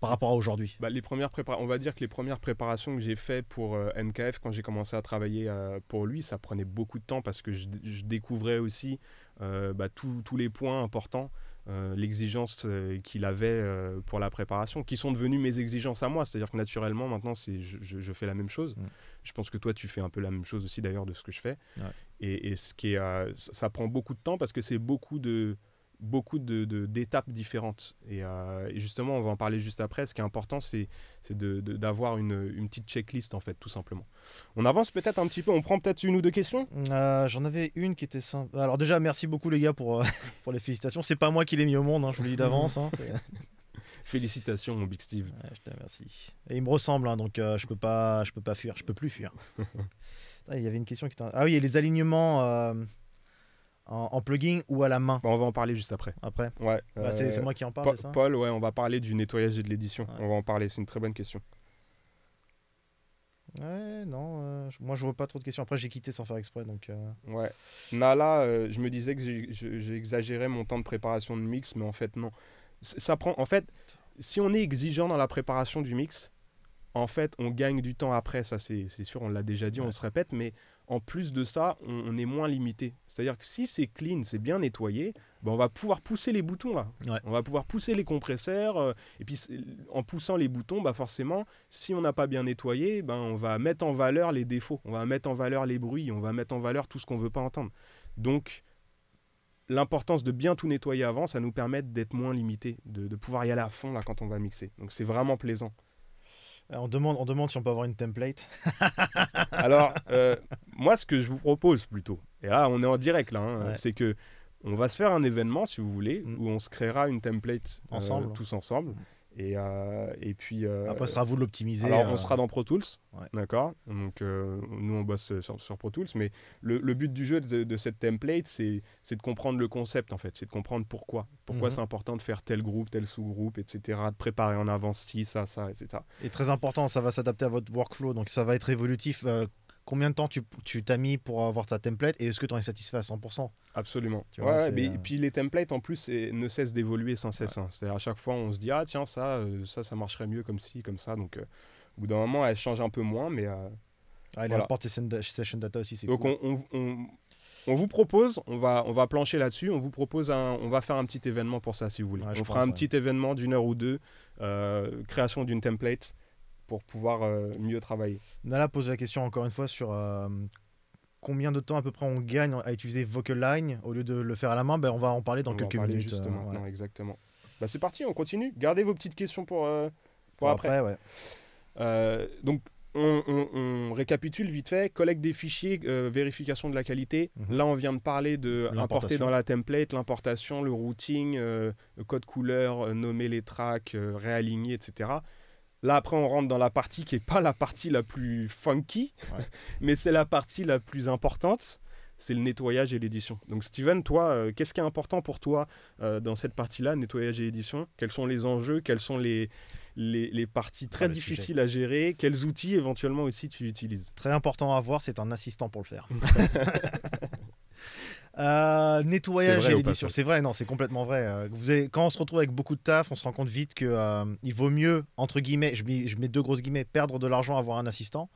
par rapport à aujourd'hui bah, les premières On va dire que les premières préparations que j'ai faites pour euh, NKF quand j'ai commencé à travailler euh, pour lui, ça prenait beaucoup de temps parce que je, découvrais aussi euh, bah, tous les points importants, l'exigence qu'il avait pour la préparation, qui sont devenues mes exigences à moi. C'est-à-dire que naturellement, maintenant, c'est, je, fais la même chose. Mm. Je pense que toi, tu fais un peu la même chose aussi d'ailleurs de ce que je fais. Et, et, ce qui est, ça, prend beaucoup de temps parce que c'est beaucoup de beaucoup d'étapes de, d'étapes différentes. Euh, et, justement, on va en parler juste après. Ce qui est important, c'est d'avoir une, une, petite checklist, en fait, tout simplement. On avance peut-être un petit peu, on prend peut-être une ou deux questions euh, J'en avais une qui était simple. Alors déjà, merci beaucoup les gars pour, euh, pour les félicitations. C'est pas moi qui l'ai mis au monde, hein, je vous le dis d'avance. Hein. Félicitations, mon Big Steve. je te remercie. Et il me ressemble, hein, donc je peux pas, je peux pas fuir, je peux plus fuir. Ah, il y avait une question qui était... Ah oui, les alignements en, plug plugin ou à la main On va en parler juste après. Après Ouais. Bah, euh, c'est moi qui en parle. ça Paul, ouais, on va parler du nettoyage et de l'édition. On va en parler, c'est une très bonne question. Ouais, non, euh, moi je vois pas trop de questions. Après, j'ai quitté sans faire exprès, donc. Euh. Ouais. Nala, je me disais que j'exagérais mon temps de préparation de mix, mais en fait non. Ça, prend. En fait, si on est exigeant dans la préparation du mix, en fait, on gagne du temps après. Ça, c'est sûr, on l'a déjà dit, on se répète, mais en plus de ça, on, est moins limité. C'est-à-dire que si c'est clean, c'est bien nettoyé, ben, on va pouvoir pousser les boutons On va pouvoir pousser les compresseurs. Euh, et puis en poussant les boutons, ben forcément, si on n'a pas bien nettoyé, ben on va mettre en valeur les défauts, on va mettre en valeur les bruits, on va mettre en valeur tout ce qu'on ne veut pas entendre. Donc l'importance de bien tout nettoyer avant, ça nous permet d'être moins limité, de, de pouvoir y aller à fond là quand on va mixer. Donc c'est vraiment plaisant. Euh, on demande, on demande si on peut avoir une template. Alors, euh, moi, ce que je vous propose plutôt, et là, on est en direct, hein, c'est que on va se faire un événement, si vous voulez, mm. où on se créera une template euh, ensemble. tous ensemble. Mm. Et, euh, et puis. Euh, Après, ce sera à vous de l'optimiser. Alors, on euh, sera dans Pro Tools. D'accord Donc, nous, on bosse sur, Pro Tools. Mais le, but du jeu de, cette template, c'est de comprendre le concept, en fait. C'est de comprendre pourquoi. Pourquoi mhm. c'est important de faire tel groupe, tel sous-groupe, etc. De préparer en avance ci, ça, ça, etc. Et très important, ça va s'adapter à votre workflow. Donc, ça va être évolutif combien de temps tu t'as mis pour avoir ta template et est-ce que tu en es satisfait à 100% Absolument. Tu ouais, euh, puis les templates en plus ne cessent d'évoluer sans cesse. cest hein. à C'est à chaque fois on se dit ah tiens ça euh, ça ça marcherait mieux comme ci comme ça donc euh, au bout d'un moment elle change un peu moins mais. Euh, ah, elle voilà. apporte session data aussi Donc on, on, on, vous propose, on va, on va plancher là-dessus, on vous propose, un, on va faire un petit événement pour ça si vous voulez. on fera un petit événement d'une heure ou deux, création d'une template, pour pouvoir euh, mieux travailler. Nala pose la question encore une fois sur euh, combien de temps à peu près on gagne à utiliser Line au lieu de le faire à la main. Ben, on va en parler dans quelques minutes. Justement, euh, exactement. Bah, c'est parti, on continue. Gardez vos petites questions pour, après. donc, on, récapitule vite fait, collecte des fichiers, vérification de la qualité. Mhm. Là, on vient de parler de importer dans la template, l'importation, le routing, le code couleur, nommer les tracks, réaligner, etc. Là, après, on rentre dans la partie qui n'est pas la partie la plus funky, mais c'est la partie la plus importante. C'est le nettoyage et l'édition. Donc, Steven, toi, euh, qu'est-ce qui est important pour toi euh, dans cette partie-là, nettoyage et édition Quels sont les enjeux Quelles sont les, les, parties très ah, difficiles à gérer Quels outils éventuellement aussi tu utilises Très important à avoir, c'est un assistant pour le faire. Euh, nettoyage et l'édition, c'est vrai, non, c'est complètement vrai. Euh, quand on se retrouve avec beaucoup de taf, on se rend compte vite que euh, il vaut mieux, entre guillemets, je mets, deux grosses guillemets, perdre de l'argent avoir un assistant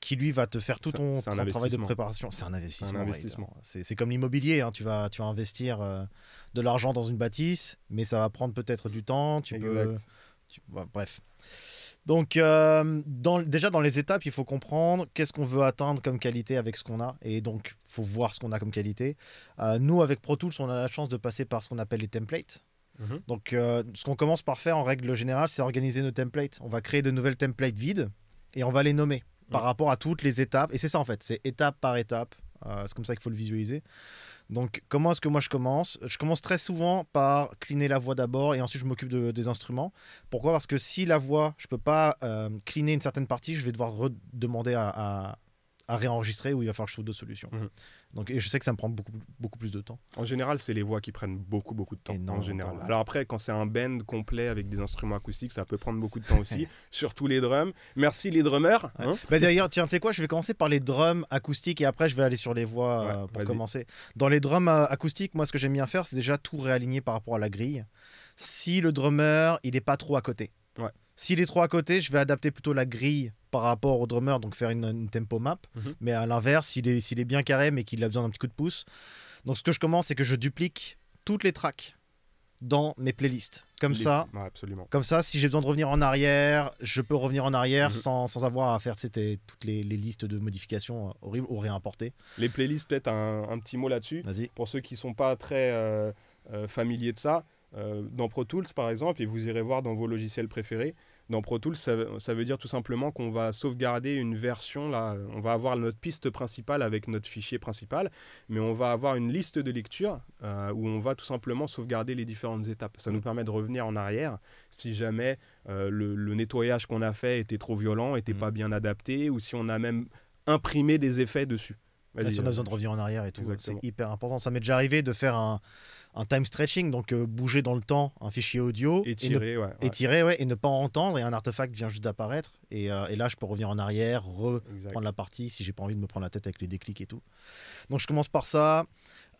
qui lui va te faire tout ton, travail de préparation. C'est un investissement. Hein. C'est comme l'immobilier, hein. tu, vas, investir de l'argent dans une bâtisse, mais ça va prendre peut-être du temps, tu peux... Bah, bref. Donc, euh, déjà dans les étapes, il faut comprendre qu'est-ce qu'on veut atteindre comme qualité avec ce qu'on a. Et donc, il faut voir ce qu'on a comme qualité. Euh, nous, avec Pro Tools, on a la chance de passer par ce qu'on appelle les templates. Mhm. Donc, euh, ce qu'on commence par faire en règle générale, c'est organiser nos templates. On va créer de nouvelles templates vides et on va les nommer par mhm. rapport à toutes les étapes. Et c'est ça en fait, c'est étape par étape. c'est comme ça qu'il faut le visualiser. Donc, comment est-ce que moi je commence Je commence très souvent par cleaner la voix d'abord et ensuite je m'occupe des instruments. Pourquoi Parce que si la voix, je peux pas cliner euh, cleaner une certaine partie, je vais devoir redemander à, à réenregistrer ou il va falloir que je trouve solutions. Mhm. Donc, et je sais que ça me prend beaucoup, beaucoup plus de temps. En général, c'est les voix qui prennent beaucoup, beaucoup de temps. en général. Alors après, quand c'est un band complet avec des instruments acoustiques, ça peut prendre beaucoup de temps aussi. Surtout les drums. Merci les drummers. Hein. Bah, d'ailleurs, tiens, tu sais quoi, je vais commencer par les drums acoustiques et après, je vais aller sur les voix euh, pour commencer. Dans les drums euh, acoustiques, moi, ce que j'aime bien faire, c'est déjà tout réaligner par rapport à la grille. Si le drummer, il n'est pas trop à côté. Ouais. S'il est trop à côté, je vais adapter plutôt la grille par rapport au drummer, donc faire une, tempo map. Mhm. Mais à l'inverse, s'il est, bien carré mais qu'il a besoin d'un petit coup de pouce. Donc ce que je commence, c'est que je duplique toutes les tracks dans mes playlists. Comme ça, comme ça, si j'ai besoin de revenir en arrière, je peux revenir en arrière mhm. sans, avoir à faire toutes les, listes de modifications euh, horribles ou réimportées. Les playlists, peut-être un, petit mot là-dessus. Pour ceux qui sont pas très euh, euh, familiers de ça, dans Pro Tools par exemple, et vous irez voir dans vos logiciels préférés, dans Pro Tools, ça, veut dire tout simplement qu'on va sauvegarder une version, là, on va avoir notre piste principale avec notre fichier principal, mais on va avoir une liste de lecture euh, où on va tout simplement sauvegarder les différentes étapes. Ça nous permet de revenir en arrière si jamais euh, le, nettoyage qu'on a fait était trop violent, était mmh. pas bien adapté, ou si on a même imprimé des effets dessus. Là, si on a besoin de revenir en arrière et tout, c'est hyper important. Ça m'est déjà arrivé de faire un, un time stretching, donc euh, bouger dans le temps un fichier audio et, et, ouais, Étirer, ouais, et ne pas entendre et un artefact vient juste d'apparaître et, euh, et, là je peux revenir en arrière, reprendre la partie si j'ai pas envie de me prendre la tête avec les déclics et tout. Donc je commence par ça.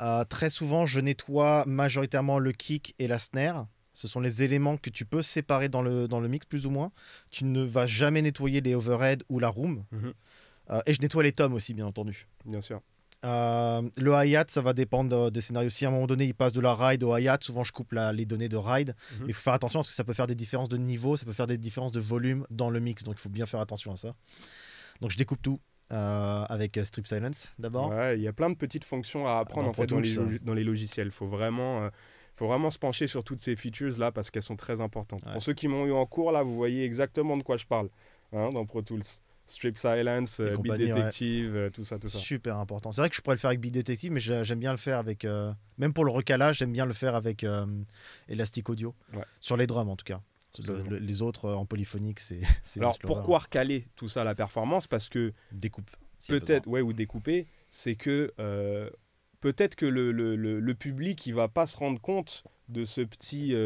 Euh, très souvent je nettoie majoritairement le kick et la snare. Ce sont les éléments que tu peux séparer dans le, dans le mix plus ou moins. Tu ne vas jamais nettoyer les overheads ou la room. Mhm. Euh, et je nettoie les tomes aussi, bien entendu. Bien sûr. Euh, le hi ça va dépendre euh, des scénarios. Si à un moment donné, il passe de la ride au hi souvent je coupe les données de ride. Mhm. Il faut faire attention parce que ça peut faire des différences de niveau, ça peut faire des différences de volume dans le mix. Donc il faut bien faire attention à ça. Donc je découpe tout. avec Strip Silence d'abord. il y a plein de petites fonctions à apprendre dans, en fait, dans, les, dans les, logiciels. Il faut vraiment, faut vraiment se pencher sur toutes ces features là parce qu'elles sont très importantes. Pour ceux qui m'ont eu en cours là, vous voyez exactement de quoi je parle hein, dans Pro Tools. Strip Silence, euh, Beat Detective, euh, tout ça, tout ça. Super important. C'est vrai que je pourrais le faire avec Beat Detective, mais j'aime bien le faire avec. Euh, même pour le recalage, j'aime bien le faire avec Elastic Audio. Sur les drums, en tout cas. les autres en polyphonique, c'est. Alors pourquoi recaler tout ça à la performance Parce que. Découpe. peut-être, ouais, ou découper, c'est que. peut-être que le, le, public, il va pas se rendre compte de ce petit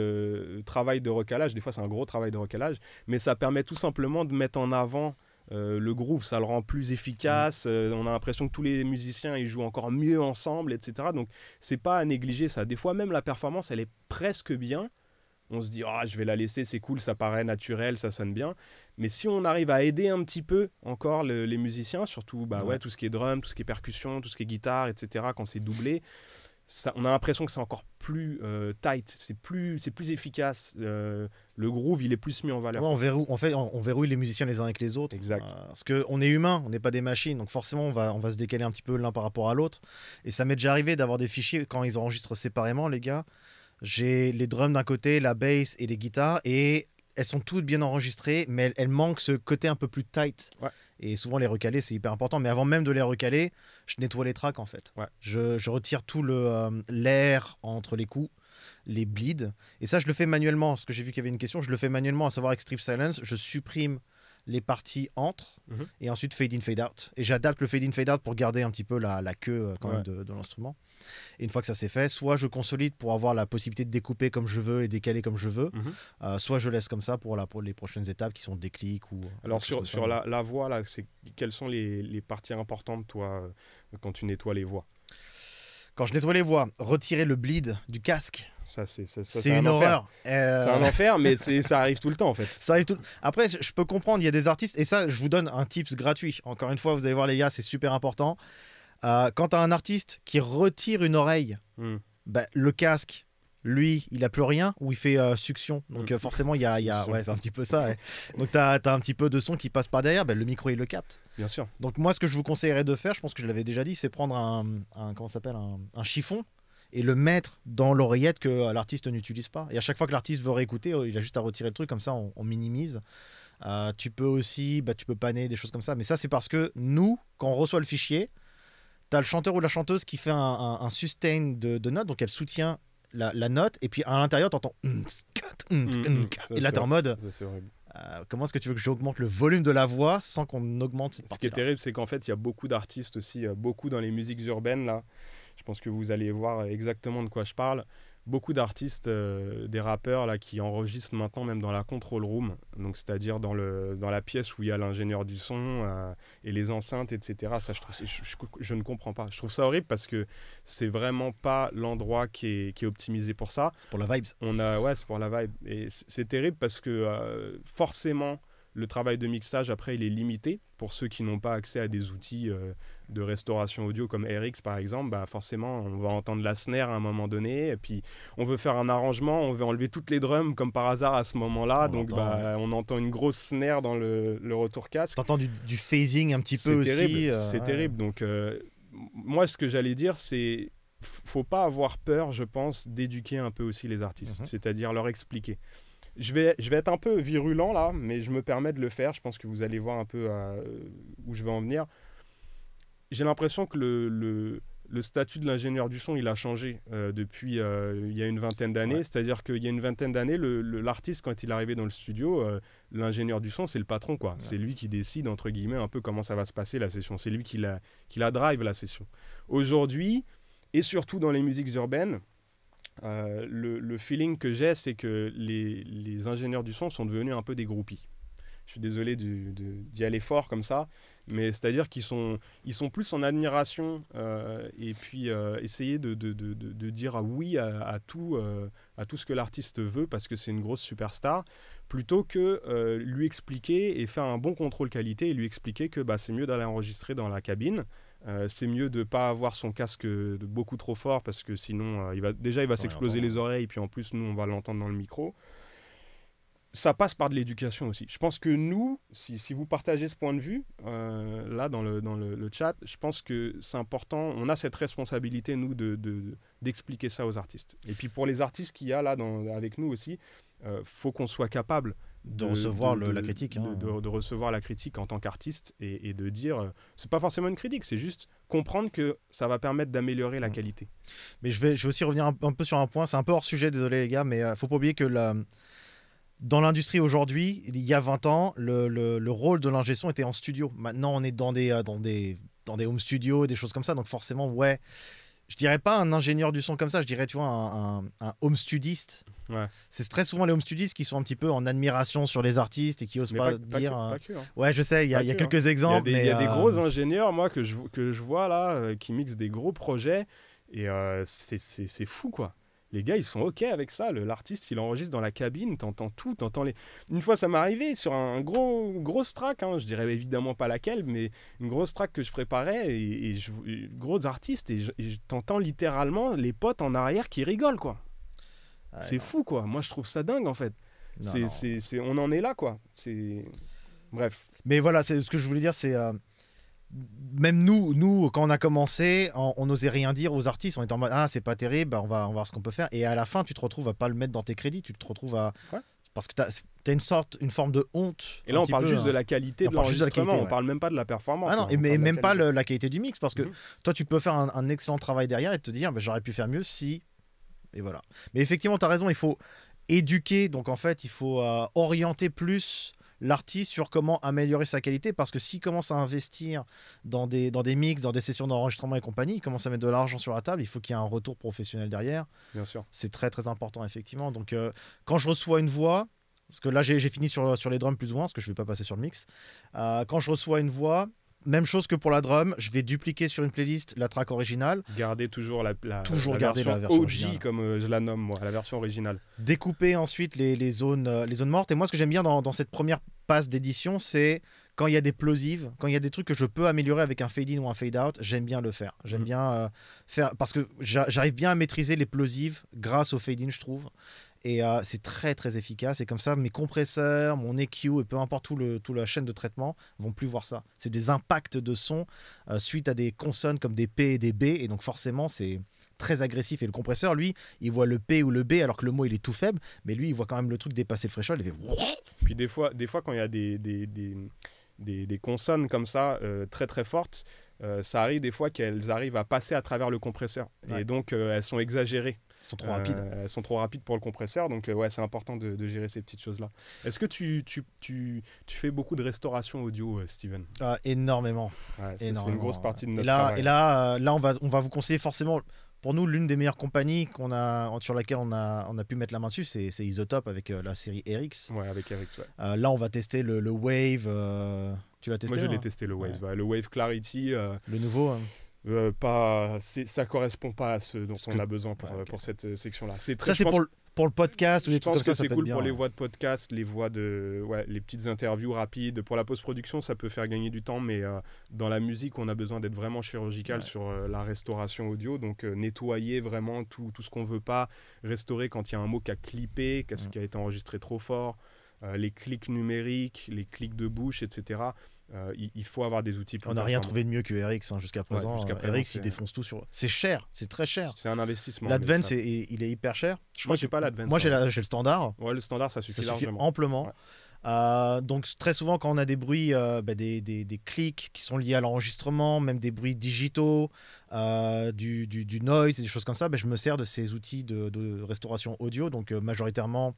travail de recalage. Des fois, c'est un gros travail de recalage, mais ça permet tout simplement de mettre en avant euh, le groove, ça le rend plus efficace. Mm. Euh, on a l'impression que tous les musiciens ils jouent encore mieux ensemble, etc. Donc c'est pas à négliger ça. Des fois même la performance, elle est presque bien. On se dit ah je vais la laisser, c'est cool, ça paraît naturel, ça sonne bien. Mais si on arrive à aider un petit peu encore les musiciens, surtout bah tout ce qui est drum, tout ce qui est percussion, tout ce qui est guitare, etc. Quand c'est doublé on a l'impression que c'est encore plus euh, tight, c'est plus, c'est plus efficace. Euh, le groove, il est plus mis en valeur. on verrouille, en fait, on, verrouille les musiciens les uns avec les autres. Euh, parce que on est humain, on n'est pas des machines, donc forcément on va, on va se décaler un petit peu l'un par rapport à l'autre. Et ça m'est déjà arrivé d'avoir des fichiers quand ils enregistrent séparément, les gars. J'ai les drums d'un côté, la bass et les guitares, et elles sont toutes bien enregistrées, mais elles, manquent ce côté un peu plus tight. Et souvent, les recaler, c'est hyper important. Mais avant même de les recaler, je nettoie les tracks, en fait. Je, retire tout euh, l'air entre les coups, les bleeds. Et ça, je le fais manuellement. Parce que j'ai vu qu'il y avait une question, je le fais manuellement, à savoir avec Strip Silence, je supprime les parties entrent mhm. et ensuite fade in, fade out. Et j'adapte le fade in, fade out pour garder un petit peu la, queue euh, quand même de, l'instrument. Et une fois que ça c'est fait, soit je consolide pour avoir la possibilité de découper comme je veux et décaler comme je veux, mhm. euh, soit je laisse comme ça pour, la, les prochaines étapes qui sont déclics ou. Euh, Alors sur, la, la, voix, là, quelles sont les, les parties importantes, toi, quand tu nettoies les voix quand je nettoie les voix, retirer le bleed du casque. Ça, c'est, une horreur. C'est un euh, enfer, mais c'est, ça arrive tout le temps en fait. Ça arrive tout... Après, je peux comprendre, il y a des artistes, et ça, je vous donne un tips gratuit. Encore une fois, vous allez voir les gars, c'est super important. Euh, quand tu as un artiste qui retire une oreille, hmm. bah, le casque, lui, il a plus rien, ou il fait euh, succion. Donc euh, forcément, il y a, y a... Ouais, c'est un petit peu ça. Donc tu as, un petit peu de son qui passe par derrière, ben, le micro il le capte. Bien sûr. Donc moi, ce que je vous conseillerais de faire, je pense que je l'avais déjà dit, c'est prendre un, un comment s'appelle un, chiffon et le mettre dans l'oreillette que euh, l'artiste n'utilise pas. Et à chaque fois que l'artiste veut réécouter, oh, il a juste à retirer le truc, comme ça on, minimise. Euh, tu peux aussi, bah, tu peux paner des choses comme ça. Mais ça, c'est parce que nous, quand on reçoit le fichier, tu as le chanteur ou la chanteuse qui fait un, sustain de, de notes, donc elle soutient la, note, et puis à l'intérieur, t'entends. Mm, mm. Et là, t'es en mode. Euh, comment est-ce que tu veux que j'augmente le volume de la voix sans qu'on augmente Ce qui est terrible, c'est qu'en fait, il y a beaucoup d'artistes aussi, euh, beaucoup dans les musiques urbaines là. Je pense que vous allez voir exactement de quoi je parle beaucoup d'artistes, euh, des rappeurs là, qui enregistrent maintenant même dans la control room, donc c'est-à-dire dans, dans la pièce où il y a l'ingénieur du son euh, et les enceintes, etc. Ça, je, trouve, je, ne comprends pas. Je trouve ça horrible parce que c'est vraiment pas l'endroit qui est, optimisé pour ça. C'est pour la vibe. On a, ouais, c'est pour la vibe. Et c'est terrible parce que euh, forcément, le travail de mixage, après, il est limité. Pour ceux qui n'ont pas accès à des outils euh, de restauration audio comme RX, par exemple, bah, forcément, on va entendre la snare à un moment donné. Et puis, on veut faire un arrangement, on veut enlever toutes les drums, comme par hasard, à ce moment-là. Donc, bah, on entend une grosse snare dans le, retour casque. T'entends du, du phasing un petit peu aussi. Euh, c'est terrible. Donc, euh, moi, ce que j'allais dire, c'est faut pas avoir peur, je pense, d'éduquer un peu aussi les artistes, mm-hmm. c'est-à-dire leur expliquer. Je vais, je vais être un peu virulent là, mais je me permets de le faire. Je pense que vous allez voir un peu euh, où je vais en venir. J'ai l'impression que le, le, statut de l'ingénieur du son, il a changé euh, depuis euh, il y a une vingtaine d'années. C'est-à-dire qu'il y a une vingtaine d'années, l'artiste, quand il arrivait dans le studio, l'ingénieur du son, c'est le patron. quoi. C'est lui qui décide, entre guillemets, un peu comment ça va se passer la session. C'est lui qui qui la drive, la session. Aujourd'hui, et surtout dans les musiques urbaines, euh, le, feeling que j'ai, c'est que les, ingénieurs du son sont devenus un peu des groupies. Je suis désolé d'y aller fort comme ça, mais c'est-à-dire qu'ils sont, plus en admiration euh, et puis euh, essayer de, dire ah oui à tout, à tout ce que l'artiste veut parce que c'est une grosse superstar, plutôt que euh, lui expliquer et faire un bon contrôle qualité et lui expliquer que bah, c'est mieux d'aller enregistrer dans la cabine. Euh, c'est mieux de ne pas avoir son casque euh, beaucoup trop fort parce que sinon, il va, déjà, il va s'exploser les oreilles, puis en plus, nous, on va l'entendre dans le micro ça passe par de l'éducation aussi. Je pense que nous, si, vous partagez ce point de vue, euh, là dans, le, dans le, chat, je pense que c'est important, on a cette responsabilité, nous, d'expliquer de, d'expliquer ça aux artistes. Et puis pour les artistes qu'il y a là dans, avec nous aussi, euh, faut qu'on soit capable de, recevoir la critique. Hein. De, recevoir la critique en tant qu'artiste et, de dire, euh, c'est pas forcément une critique, c'est juste comprendre que ça va permettre d'améliorer la mm. qualité. Mais je vais, je vais aussi revenir un, un peu sur un point, c'est un peu hors sujet, désolé les gars, mais il euh, faut pas oublier que la dans l'industrie aujourd'hui, il y a 20 ans, le, le, le rôle de l'ingé son était en studio. Maintenant, on est dans des, euh, dans des, dans des home studios, des choses comme ça. Donc forcément, ouais, je dirais pas un ingénieur du son comme ça, je dirais, tu vois, un, un, home studiste. Ouais. C'est très souvent les home studistes qui sont un petit peu en admiration sur les artistes et qui osent pas, dire. Euh, hein. Ouais, je sais, il y a, quelques exemples. Il y a, des, euh, gros ingénieurs, moi, que je, que je vois là, qui mixent des gros projets. Et c'est fou, quoi les gars, ils sont OK avec ça. L'artiste, il enregistre dans la cabine, t'entends tout, t'entends les. Une fois, ça m'est arrivé sur un gros, gros track, hein. je dirais évidemment pas laquelle, mais une grosse track que je préparais, et, je, gros artiste, et, je t'entends littéralement les potes en arrière qui rigolent, quoi. Ah c'est fou, quoi. Moi, je trouve ça dingue, en fait. C'est, c'est, on en est là, quoi. C'est. Bref. Mais voilà, c'est ce que je voulais dire, c'est. Euh, même nous, nous, quand on a commencé, on n'osait rien dire aux artistes. On était en mode ah c'est pas terrible, bah, on va, on voir ce qu'on peut faire. Et à la fin, tu te retrouves à pas le mettre dans tes crédits, tu te retrouves à parce que tu as, une sorte, une forme de honte. Et là, on hein. parle juste de la qualité on de l'enregistrement. On parle même pas de la performance. Ah non, et, même pas le, la qualité du mix parce que mhm. toi, tu peux faire un, excellent travail derrière et te dire bah, j'aurais pu faire mieux si. Et voilà. Mais effectivement, tu as raison. Il faut éduquer. Donc en fait, il faut euh, orienter plus l'artiste sur comment améliorer sa qualité parce que s'il commence à investir dans des, dans des mix, dans des sessions d'enregistrement et compagnie, il commence à mettre de l'argent sur la table, il faut qu'il y ait un retour professionnel derrière. Bien sûr. C'est très très important effectivement. Donc euh, quand je reçois une voix, parce que là j'ai fini sur, sur les drums plus ou moins, parce que je ne vais pas passer sur le mix, euh, quand je reçois une voix, même chose que pour la drum, je vais dupliquer sur une playlist la track originale. Garder toujours la, toujours garder version, la version OG, comme euh, je la nomme la version originale. Découper ensuite les, les zones, euh, les zones mortes. Et moi, ce que j'aime bien dans, cette première passe d'édition, c'est quand il y a des plosives, quand il y a des trucs que je peux améliorer avec un fade-in ou un fade-out, j'aime bien le faire. J'aime mm. bien euh, faire. Parce que j'arrive bien à maîtriser les plosives grâce au fade-in, je trouve. Et euh, c'est très très efficace. Et comme ça, mes compresseurs, mon EQ et peu importe tout, le, tout la chaîne de traitement vont plus voir ça. C'est des impacts de son euh, suite à des consonnes comme des P et des B. Et donc forcément, c'est très agressif. Et le compresseur, lui, il voit le P ou le B alors que le mot il est tout faible. Mais lui, il voit quand même le truc dépasser le threshold. Il Puis des fois, des fois quand il y a des, des, des, des, consonnes comme ça, euh, très très fortes, ça arrive des fois qu'elles arrivent à passer à travers le compresseur. Et donc, elles sont exagérées sont trop rapides. Elles euh, sont trop rapides pour le compresseur. Donc, euh, ouais, c'est important de, gérer ces petites choses-là. Est-ce que tu, tu, tu, tu, fais beaucoup de restauration audio, euh, Steven ah, Énormément. Ouais, c'est une grosse partie de notre là, travail. Et là, là on, va, on va vous conseiller forcément pour nous, l'une des meilleures compagnies qu'on a, sur laquelle on a, on a pu mettre la main dessus, c'est Isotope avec la série RX. Ouais, avec RX, là, on va tester le, Wave. Tu l'as testé Moi, je l'ai hein testé, le Wave. Le Wave Clarity. Le nouveau. Hein euh, pas, ça correspond pas à ce dont on a besoin pour, euh, cette euh, section-là. C'est très. Ça c'est pour, le, podcast ou je pense que C'est cool pour les voix de podcast, les voix de, les petites interviews rapides. Pour la post-production, ça peut faire gagner du temps, mais euh, dans la musique, on a besoin d'être vraiment chirurgical sur la restauration audio, donc nettoyer vraiment tout, ce qu'on veut pas, restaurer quand il y a un mot qui a clippé, qui a mm. été enregistré trop fort, les clics numériques, les clics de bouche, etc. Euh, il, faut avoir des outils. On n'a rien trouvé de mieux que RX hein, jusqu'à présent. RX, il défonce tout sur. C'est cher, c'est très cher. C'est un investissement. L'Advance, il est hyper cher. Je moi, j'ai pas l'Advance. Moi, j'ai le standard. Ouais, le standard, ça suffit, amplement. Euh, donc très souvent quand on a des bruits, euh, bah, des, clics qui sont liés à l'enregistrement, même des bruits digitaux, euh, du, du, noise et des choses comme ça, ben, je me sers de ces outils de, restauration audio, donc euh, majoritairement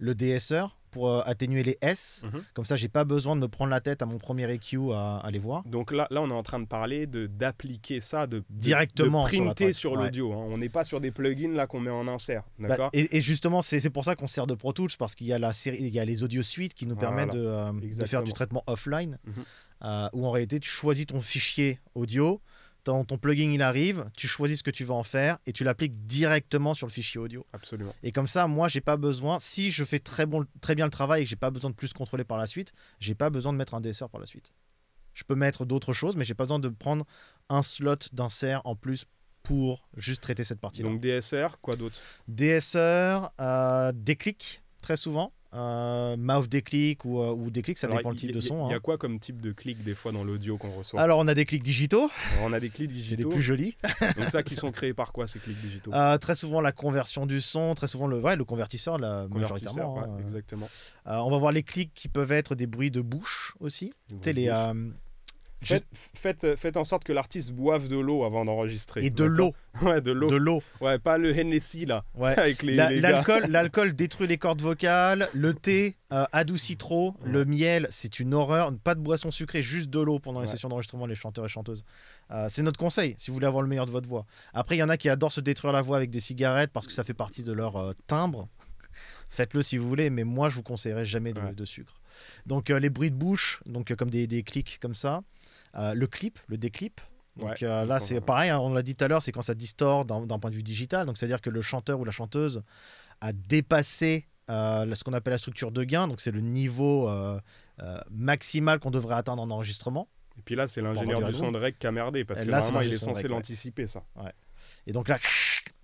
le DSR pour euh, atténuer les S. Mhm. Comme ça, j'ai pas besoin de me prendre la tête à mon premier EQ à, aller les voir. Donc là, là, on est en train de parler de d'appliquer ça, de, directement printer sur l'audio. Hein. On n'est pas sur des plugins là qu'on met en insert, bah, d'accord et, justement, c'est pour ça qu'on sert de Pro Tools parce qu'il y a la série, il y a les audio suites qui nous permettent de, de, faire du traitement offline, mhm. où en réalité, tu choisis ton fichier audio ton, plugin il arrive, tu choisis ce que tu veux en faire et tu l'appliques directement sur le fichier audio. Absolument. Et comme ça, moi, j'ai pas besoin, si je fais très, bon, très bien le travail et que j'ai pas besoin de plus contrôler par la suite, j'ai pas besoin de mettre un DSR par la suite. Je peux mettre d'autres choses, mais j'ai pas besoin de prendre un slot d'insert en plus pour juste traiter cette partie-là. Donc DSR, quoi d'autre DSR, euh, déclic, très souvent. Euh, mouth des clics ou, euh, ou des clics, ça dépend le type de son. Il y, a hein. quoi comme type de clic des fois dans l'audio qu'on reçoit Alors on a des clics digitaux. on a des clics digitaux. C'est les plus jolis. Donc ça, qui sont créés par quoi ces clics digitaux euh, Très souvent la conversion du son, très souvent le, vrai, le convertisseur, la, majoritairement. Hein, exactement. on va voir les clics qui peuvent être des bruits de bouche aussi. Tu sais, les, Faites, euh, faites, en sorte que l'artiste boive de l'eau avant d'enregistrer. Et de l'eau. Ouais, de l'eau. De l'eau. Ouais, pas le Hennessy là. Ouais. Avec les, l'alcool, l'alcool détruit les cordes vocales. Le thé euh, adoucit trop. Le miel, c'est une horreur. Pas de boisson sucrée, juste de l'eau pendant les sessions d'enregistrement, les chanteurs et chanteuses. Euh, c'est notre conseil si vous voulez avoir le meilleur de votre voix. Après, il y en a qui adorent se détruire la voix avec des cigarettes parce que ça fait partie de leur timbre. Faites-le si vous voulez, mais moi je vous conseillerais jamais de, sucre. Donc les bruits de bouche, donc comme des clics comme ça. Euh, le clip, le déclip. Donc euh, là, c'est pareil, hein, on l'a dit tout à l'heure, c'est quand ça distord d'un point de vue digital. Donc c'est-à-dire que le chanteur ou la chanteuse a dépassé euh, ce qu'on appelle la structure de gain. Donc c'est le niveau maximal qu'on devrait atteindre en enregistrement. Et puis là, c'est l'ingénieur du son de rec qui a merdé parce que là, normalement, il est censé l'anticiper, ça. Et donc là,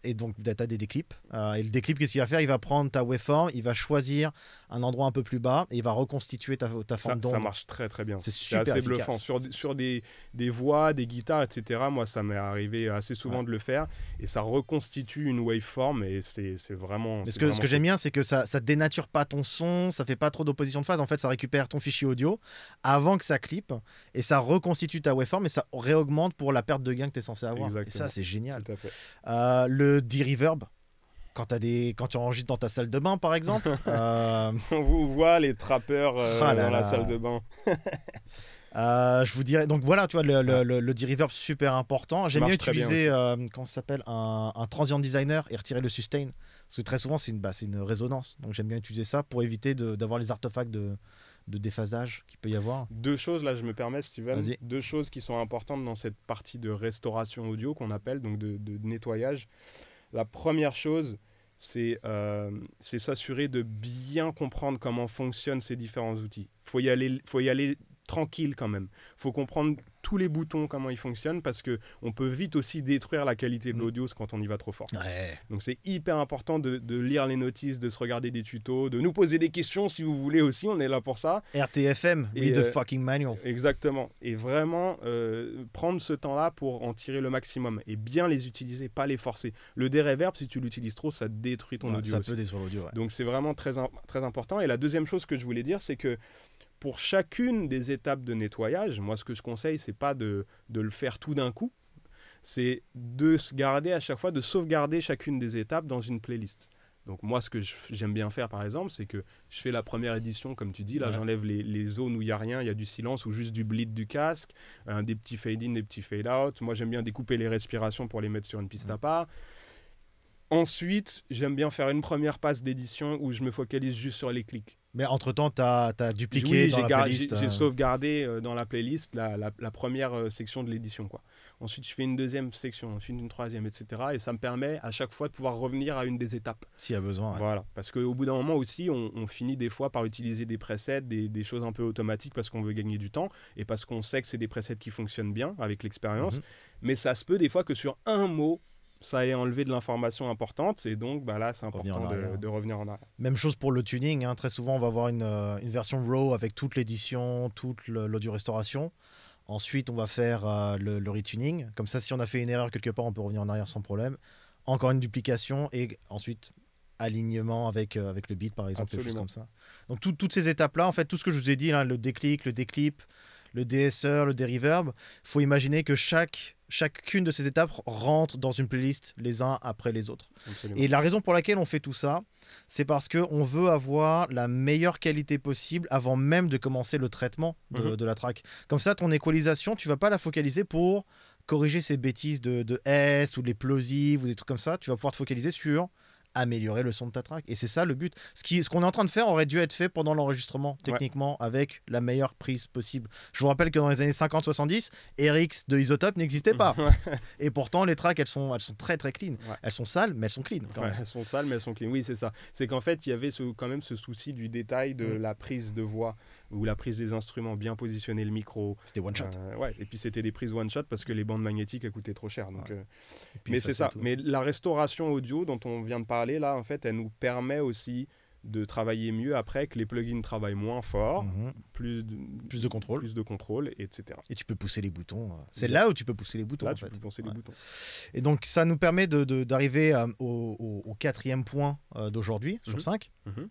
et donc, tu des déclips. Euh, et le déclip, qu'est-ce qu'il va faire Il va prendre ta waveform, il va choisir un endroit un peu plus bas et il va reconstituer ta, ta forme d'onde. Ça marche très très bien. C'est super assez bluffant. Sur, sur des, des, voix, des guitares, etc., moi, ça m'est arrivé assez souvent de le faire et ça reconstitue une waveform et c'est vraiment. ce que, ce que j'aime bien, c'est que ça, ça dénature pas ton son, ça fait pas trop d'opposition de phase. En fait, ça récupère ton fichier audio avant que ça clip et ça reconstitue ta waveform et ça réaugmente pour la perte de gain que tu es censé avoir. Et ça, c'est génial. Tout à fait. Euh, le de D-Reverb quand, as des... quand tu enregistres dans ta salle de bain, par exemple. Euh, On vous voit les trappeurs euh, ah dans la salle de bain. Euh, je vous dirais, donc voilà, tu vois, le, le, le, reverb super important. J'aime bien utiliser, quand s'appelle, un, transient designer et retirer le sustain. Parce que très souvent, c'est une, bah, une résonance. Donc j'aime bien utiliser ça pour éviter d'avoir les artefacts de, de déphasage qu'il peut y avoir Deux choses, là je me permets Steven, deux choses qui sont importantes dans cette partie de restauration audio qu'on appelle, donc de, nettoyage. La première chose, euh, c'est s'assurer de bien comprendre comment fonctionnent ces différents outils. Il faut y aller tranquille quand même. Faut comprendre tous les boutons comment ils fonctionnent parce que on peut vite aussi détruire la qualité de mm. l'audio quand on y va trop fort. Donc c'est hyper important de, lire les notices, de se regarder des tutos, de nous poser des questions si vous voulez aussi. On est là pour ça. RTFM, read the euh, fucking manual. Exactement. Et vraiment euh, prendre ce temps-là pour en tirer le maximum et bien les utiliser, pas les forcer. Le déreverb, si tu l'utilises trop, ça détruit ton audio. Ça peut détruire l'audio. Donc c'est vraiment très très important. Et la deuxième chose que je voulais dire, c'est que pour chacune des étapes de nettoyage, moi ce que je conseille, c'est pas de, le faire tout d'un coup, c'est de se garder à chaque fois, de sauvegarder chacune des étapes dans une playlist. Donc moi, ce que j'aime bien faire, par exemple, c'est que je fais la première édition, comme tu dis, là, j'enlève les, les, zones où il n'y a rien, il y a du silence ou juste du bleed du casque, hein, des petits fade-in, des petits fade-out. Moi, j'aime bien découper les respirations pour les mettre sur une piste à part. Ensuite, j'aime bien faire une première passe d'édition où je me focalise juste sur les clics. Mais entre-temps, tu as, dupliqué dans la playlist J'ai euh. sauvegardé euh, dans la playlist la, première euh, section de l'édition. quoi. Ensuite, je fais une deuxième section, ensuite une troisième, etc. Et ça me permet à chaque fois de pouvoir revenir à une des étapes. S'il y a besoin. Voilà. Parce qu'au bout d'un moment aussi, on, finit des fois par utiliser des presets, des, choses un peu automatiques parce qu'on veut gagner du temps et parce qu'on sait que c'est des presets qui fonctionnent bien avec l'expérience. Mhm. Mais ça se peut des fois que sur un mot, ça a enlevé de l'information importante et donc bah là c'est important de, revenir en arrière. Même chose pour le tuning, hein. très souvent on va avoir une, euh, une version RAW avec toute l'édition, toute l'audio-restauration. Ensuite on va faire euh, le, retuning, comme ça si on a fait une erreur quelque part on peut revenir en arrière sans problème. Encore une duplication et ensuite alignement avec, euh, avec le beat par exemple, des choses comme ça. Donc toutes ces étapes là, en fait tout ce que je vous ai dit, là, hein, le déclic, le déclip, le DSR, le il faut imaginer que chaque chacune de ces étapes rentre dans une playlist les uns après les autres. Et la raison pour laquelle on fait tout ça, c'est parce que on veut avoir la meilleure qualité possible avant même de commencer le traitement de, mhm. la track. Comme ça, ton équalisation, tu vas pas la focaliser pour corriger ces bêtises de, de S ou les plosives ou des trucs comme ça. Tu vas pouvoir te focaliser sur améliorer le son de ta track. Et c'est ça le but. Ce qu'on ce qu'on est en train de faire aurait dû être fait pendant l'enregistrement, techniquement, avec la meilleure prise possible. Je vous rappelle que dans les années 50-70, RX de Isotope n'existait pas. et pourtant, les tracks, elles sont, elles sont très très clean. Elles sont sales, mais elles sont clean. Quand même. Elles sont sales, mais elles sont clean. Oui, c'est ça. C'est qu'en fait, il y avait ce, quand même ce souci du détail de mm. la prise de voix où la prise des instruments, bien positionner le micro. C'était one shot. Euh, ouais, et puis c'était des prises one shot parce que les bandes magnétiques coûtaient trop cher. Donc, euh, mais c'est ça. Mais la restauration audio dont on vient de parler là, en fait, elle nous permet aussi de travailler mieux après que les plugins travaillent moins fort, mhm. plus, de, plus de contrôle, plus de contrôle, etc. Et tu peux pousser les boutons. Euh. C'est là où tu peux pousser les boutons. Là, tu peux pousser les boutons. Et donc ça nous permet d'arriver de, de, au, quatrième point d'aujourd'hui sur mhm. cinq mhm.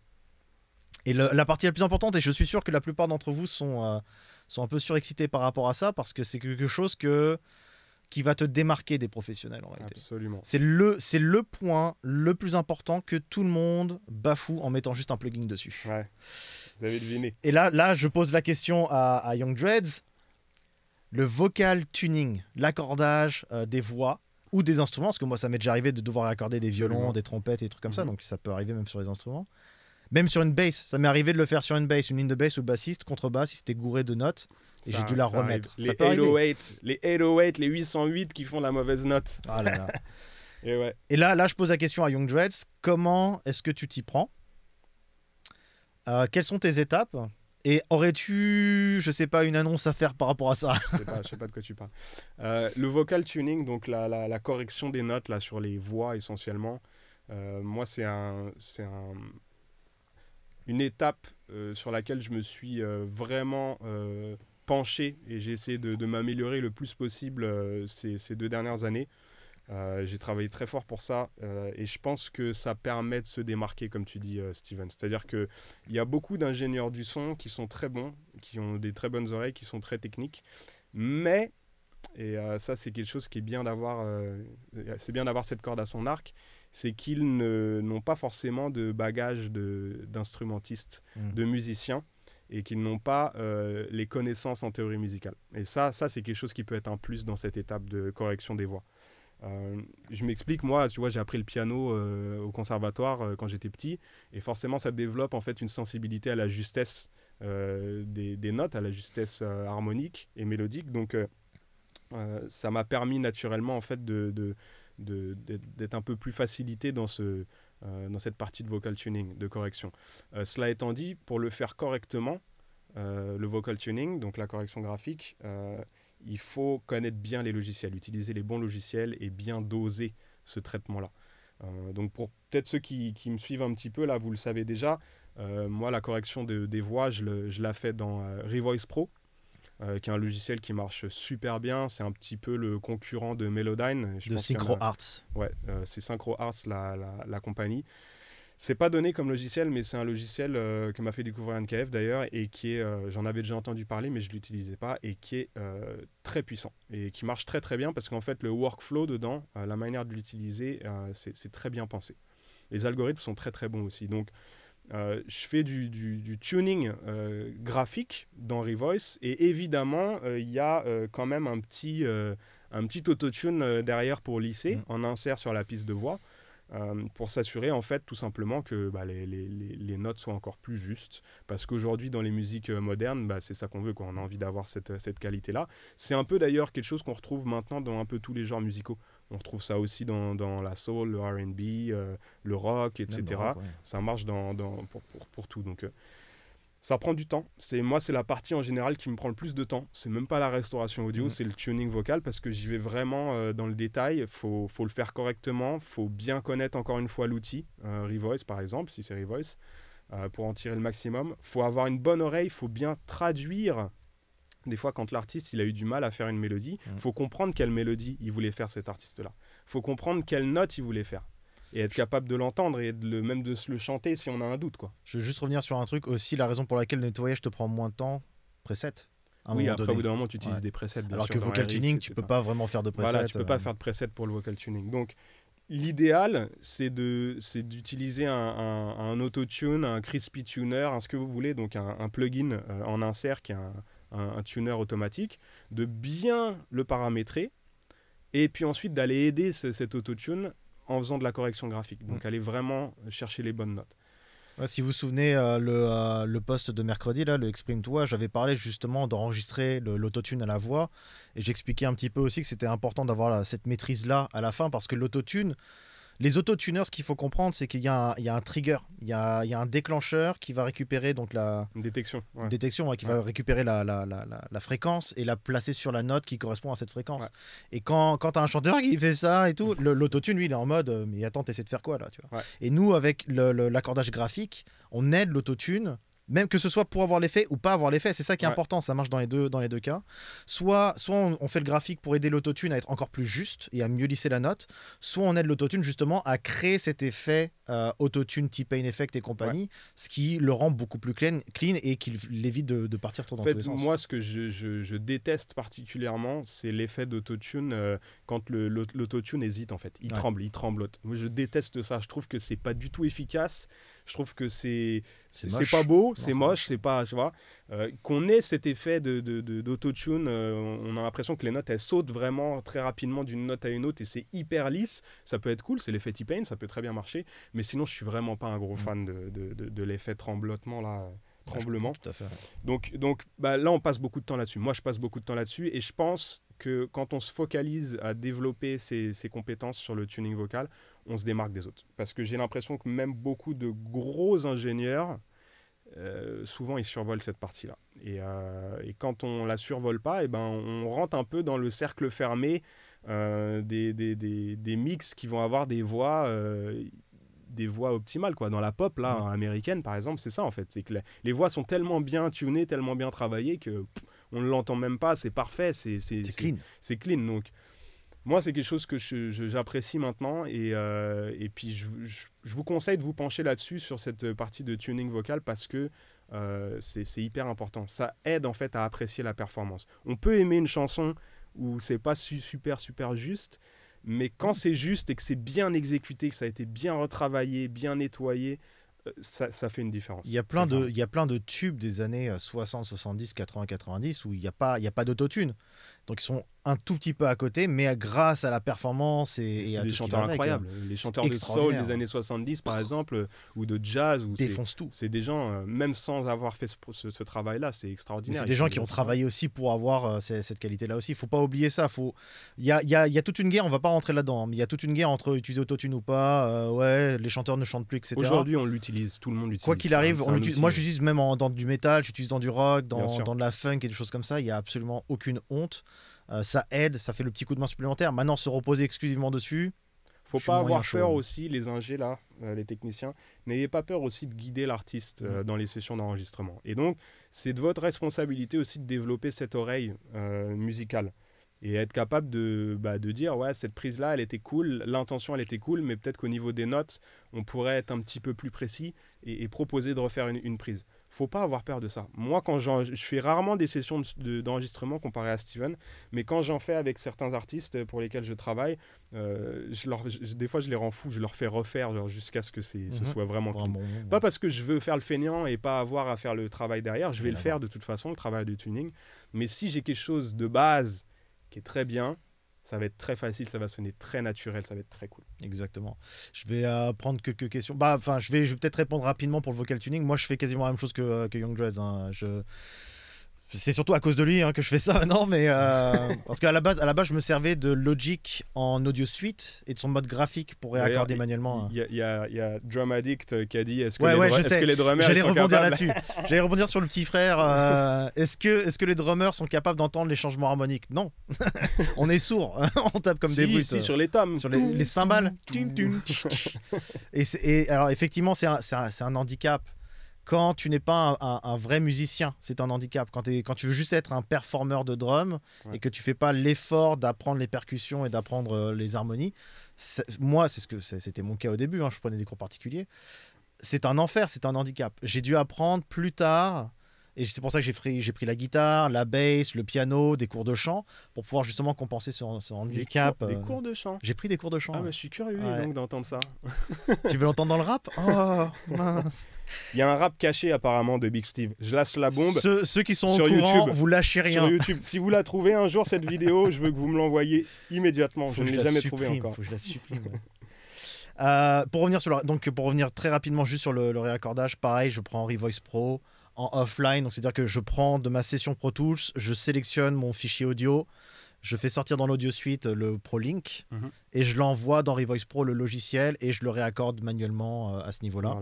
Et la partie la plus importante, et je suis sûr que la plupart d'entre vous sont, euh, sont un peu surexcités par rapport à ça, parce que c'est quelque chose que, qui va te démarquer des professionnels en réalité. Absolument. C'est le, le point le plus important que tout le monde bafoue en mettant juste un plugin dessus. Ouais. Vous avez deviné. Et là, là, je pose la question à, Young Dreads. Le vocal tuning, l'accordage euh, des voix, ou des instruments, parce que moi ça m'est déjà arrivé de devoir accorder des violons, des trompettes et des trucs comme ça, mhm. donc ça peut arriver même sur les instruments. Même sur une bass, ça m'est arrivé de le faire sur une bass, une ligne de bass ou bassiste, contrebasse, si c'était gouré de notes et j'ai dû la remettre. Les, 808, les 808, les 808 qui font la mauvaise note. Ah et, là, là, je pose la question à Young Dreads comment est-ce que tu t'y prends euh, Quelles sont tes étapes et aurais-tu, je sais pas, une annonce à faire par rapport à ça Je sais pas, sais pas de quoi tu parles. Euh, le vocal tuning, donc la, la, correction des notes là sur les voix essentiellement. Euh, moi, c'est un, c'est un, une étape euh, sur laquelle je me suis euh, vraiment euh, penché et j'ai essayé de, m'améliorer le plus possible ces, ces, deux dernières années. j'ai travaillé très fort pour ça et je pense que ça permet de se démarquer, comme tu dis, Steven. C'est-à-dire qu'il y a beaucoup d'ingénieurs du son qui sont très bons, qui ont des très bonnes oreilles, qui sont très techniques, mais, et ça c'est quelque chose qui est bien d'avoir, c'est bien d'avoir cette corde à son arc, c'est qu'ils n'ont pas forcément de bagage d'instrumentiste de, mmh. de musiciens et qu'ils n'ont pas euh, les connaissances en théorie musicale. Et ça, ça c'est quelque chose qui peut être un plus dans cette étape de correction des voix. Euh, je m'explique, moi, tu vois, j'ai appris le piano euh, au conservatoire quand j'étais petit, et forcément, ça développe en fait une sensibilité à la justesse des, des, notes, à la justesse harmonique et mélodique. Donc, ça m'a permis naturellement en fait de d'être un peu plus facilité dans, ce, euh, dans cette partie de vocal tuning, de correction. Euh, cela étant dit, pour le faire correctement, euh, le vocal tuning, donc la correction graphique, il faut connaître bien les logiciels, utiliser les bons logiciels et bien doser ce traitement-là. donc pour peut-être ceux qui, me suivent un petit peu, là vous le savez déjà, moi la correction de, des voix, je, le, je la fais dans Revoice Pro, euh, qui est un logiciel qui marche super bien. C'est un petit peu le concurrent de Melodyne. Je de Synchro Arts. Ouais, euh, c'est Synchro Arts, la, la, la compagnie. C'est pas donné comme logiciel, mais c'est un logiciel euh, que m'a fait découvrir NKF d'ailleurs, et qui est, j'en avais déjà entendu parler, mais je l'utilisais pas, et qui est très puissant, et qui marche très très bien, parce qu'en fait le workflow dedans, la manière de l'utiliser, c'est très bien pensé. Les algorithmes sont très très bons aussi. Donc euh, je fais du, tuning euh, graphique dans Revoice et évidemment euh, il y a quand même un petit, un petit autotune derrière pour lisser mm. en insert sur la piste de voix pour s'assurer en fait tout simplement que bah, les, notes soient encore plus justes parce qu'aujourd'hui dans les musiques modernes bah, c'est ça qu'on veut, quoi. on a envie d'avoir cette, cette qualité là. C'est un peu d'ailleurs quelque chose qu'on retrouve maintenant dans un peu tous les genres musicaux. On retrouve ça aussi dans, la soul, le RB, euh, le rock, etc. Ça marche dans, pour, tout. Donc, euh, ça prend du temps. C'est Moi, c'est la partie en général qui me prend le plus de temps. C'est même pas la restauration audio, mm. c'est le tuning vocal parce que j'y vais vraiment euh, dans le détail. Faut, faut le faire correctement. faut bien connaître encore une fois l'outil. Revoice, par exemple, si c'est Revoice. pour en tirer le maximum. faut avoir une bonne oreille, faut bien traduire des fois, quand l'artiste il a eu du mal à faire une mélodie, il mm. faut comprendre quelle mélodie il voulait faire cet artiste-là. faut comprendre quelle note il voulait faire et être capable de l'entendre et de le, même de se le chanter si on a un doute. Quoi. Je veux juste revenir sur un truc aussi, la raison pour laquelle le nettoyage te prend moins de temps, preset. Oui, après, au bout d'un moment, tu utilises des presets. Alors que vocal tuning, tu peux pas vraiment faire de presets. Voilà, tu peux pas euh. faire de presets pour le vocal tuning. Donc, l'idéal, c'est d'utiliser un, un, un autotune, un crispy tuner, un ce que vous voulez, donc un, plugin euh, en insert qui est un, un, tuner automatique, de bien le paramétrer, et puis ensuite d'aller aider ce, cet autotune en faisant de la correction graphique. Donc mm. aller vraiment chercher les bonnes notes. si vous vous souvenez, euh, le, euh, le poste de mercredi, là, le Exprime-toi, j'avais parlé justement d'enregistrer l'autotune à la voix. Et j'expliquais un petit peu aussi que c'était important d'avoir cette maîtrise-là à la fin, parce que l'autotune, les autotuneurs, ce qu'il faut comprendre, c'est qu'il y, a un trigger, il y a, un déclencheur qui va récupérer donc la détection, détection qui va récupérer la, fréquence et la placer sur la note qui correspond à cette fréquence. Et quand, tu as un chanteur qui fait ça et tout, l'autotune, lui, il est en mode, euh, mais attends, t'essaies de faire quoi là Et nous, avec l'accordage graphique, on aide l'autotune même que ce soit pour avoir l'effet ou pas avoir l'effet, c'est ça qui est important, ça marche dans les deux, dans les deux cas. Soit, soit on, fait le graphique pour aider l'autotune à être encore plus juste et à mieux lisser la note, soit on aide l'autotune justement à créer cet effet euh, autotune type in Effect et compagnie, ce qui le rend beaucoup plus clean, clean et qu'il l'évite de, partir trop dans en Moi, ce que je, déteste particulièrement, c'est l'effet d'autotune euh, quand l'autotune hésite en fait, il tremble, il tremblote. Moi, je déteste ça, je trouve que c'est pas du tout efficace. Je trouve que c'est c'est pas beau, c'est moche, c'est pas, tu vois. Euh, qu'on ait cet effet de, d'auto-tune, euh, on a l'impression que les notes elles sautent vraiment très rapidement d'une note à une autre et c'est hyper lisse. Ça peut être cool, c'est l'effet T-Pain, ça peut très bien marcher, mais sinon je suis vraiment pas un gros mm. fan de, de, de, l'effet là euh, tremblement. Tout à fait. Donc, donc bah, là, on passe beaucoup de temps là-dessus. Moi, je passe beaucoup de temps là-dessus. Et je pense que quand on se focalise à développer ses, ses, compétences sur le tuning vocal, on se démarque des autres. Parce que j'ai l'impression que même beaucoup de gros ingénieurs, euh, souvent ils survolent cette partie-là. Et, euh, quand on la survole pas, et eh ben, on rentre un peu dans le cercle fermé euh, des, des, des, des, mix qui vont avoir des voix des voix optimales quoi dans la pop là mm. américaine par exemple c'est ça en fait c'est que les, voix sont tellement bien tunées tellement bien travaillées que on ne l'entend même pas c'est parfait c'est clean c'est clean donc moi, c'est quelque chose que j'apprécie maintenant. Et, euh, puis, je, vous conseille de vous pencher là-dessus, sur cette partie de tuning vocal, parce que euh, c'est hyper important. Ça aide, en fait, à apprécier la performance. On peut aimer une chanson où c'est pas super, super juste, mais quand c'est juste et que c'est bien exécuté, que ça a été bien retravaillé, bien nettoyé, euh, ça, fait une différence. Il y a plein de, tubes des années 60, 70, 80, 90 où il n'y a pas, il a pas d'autotune. Donc ils sont un tout petit peu à côté, mais grâce à la performance et, et à des chanteurs incroyables. les chanteurs de soul des années 70, par exemple, ou de jazz. Ou Défonce tout. C'est des gens, euh, même sans avoir fait ce, travail-là, c'est extraordinaire. C'est des gens qui ont travaillé aussi pour avoir euh, cette, qualité-là aussi. Il faut pas oublier ça. Il y, a, y a toute une guerre, on va pas rentrer là-dedans, hein, mais il y a toute une guerre entre utiliser autotune ou pas, euh, ouais, les chanteurs ne chantent plus, etc. Aujourd'hui, on l'utilise, tout le monde l'utilise. Quoi qu'il arrive, on lutilise moi j'utilise même dans du métal, j'utilise dans du rock, dans, dans de la funk et des choses comme ça. Il y a absolument aucune honte. Euh, ça aide, ça fait le petit coup de main supplémentaire. Maintenant, se reposer exclusivement dessus. Faut pas avoir peur aussi, les ingés là, euh, les techniciens, n'ayez pas peur aussi de guider l'artiste euh, mm. dans les sessions d'enregistrement. Et donc, c'est de votre responsabilité aussi de développer cette oreille musicale et être capable de, bah, de dire ouais cette prise là elle était cool l'intention elle était cool mais peut-être qu'au niveau des notes on pourrait être un petit peu plus précis et, et proposer de refaire une, prise faut pas avoir peur de ça. Moi, quand je fais rarement des sessions d'enregistrement de, comparées à Steven, mais quand j'en fais avec certains artistes pour lesquels je travaille, euh, je des fois je les rends fous, je leur fais refaire jusqu'à ce que ce mhm. soit vraiment Bon, pas parce que je veux faire le feignant et pas avoir à faire le travail derrière, je vais le faire de toute façon, le travail de tuning. Mais si j'ai quelque chose de base qui est très bien, ça va être très facile, ça va sonner très naturel, ça va être très cool. Exactement. Je vais euh, prendre quelques questions. Bah, enfin, je vais, je vais peut-être répondre rapidement pour le vocal tuning. Moi, je fais quasiment la même chose que, euh, Young Dreads. Hein. Je c'est surtout à cause de lui hein, que je fais ça, non Mais euh, parce qu'à la base, à la base, je me servais de Logic en audio suite et de son mode graphique pour réaccorder manuellement. Hein. Il y, a Drum Addict euh, qui a dit est-ce que, les drummers J'allais rebondir là-dessus. J'allais rebondir sur le petit frère. Euh, est-ce que est-ce que les drummers sont capables d'entendre les changements harmoniques Non, on est sourd. on tape comme des brutes. Si, sur les tomes, sur les, cymbales. et, et, alors effectivement, c'est un handicap quand tu n'es pas un, vrai musicien, c'est un handicap. Quand, tu veux juste être un performeur de drum et que tu fais pas l'effort d'apprendre les percussions et d'apprendre euh, les harmonies, moi, c'est ce que c'était mon cas au début, hein, je prenais des cours particuliers. C'est un enfer, c'est un handicap. J'ai dû apprendre plus tard et c'est pour ça que j'ai pris, j'ai pris la guitare, la bass, le piano, des cours de chant, pour pouvoir justement compenser son handicap. Des euh, cours, de chant J'ai pris des cours de chant. Ah, mais je suis curieux donc d'entendre ça. tu veux l'entendre dans le rap Oh, mince Il y a un rap caché apparemment de Big Steve. Je lâche la bombe. ceux qui sont sur YouTube, vous lâchez rien. Sur YouTube, si vous la trouvez un jour, cette vidéo, je veux que vous me l'envoyez immédiatement. je ne l'ai jamais trouvée encore. Faut que je la supprime. Euh, pour revenir sur donc pour revenir très rapidement juste sur le, le réaccordage, pareil, je prends Revoice Pro, en offline. Donc, c'est-à-dire que je prends de ma session Pro Tools, je sélectionne mon fichier audio, je fais sortir dans l'audio suite euh, le ProLink Link mhm. et je l'envoie dans Revoice Pro, le logiciel, et je le réaccorde manuellement euh, à ce niveau-là.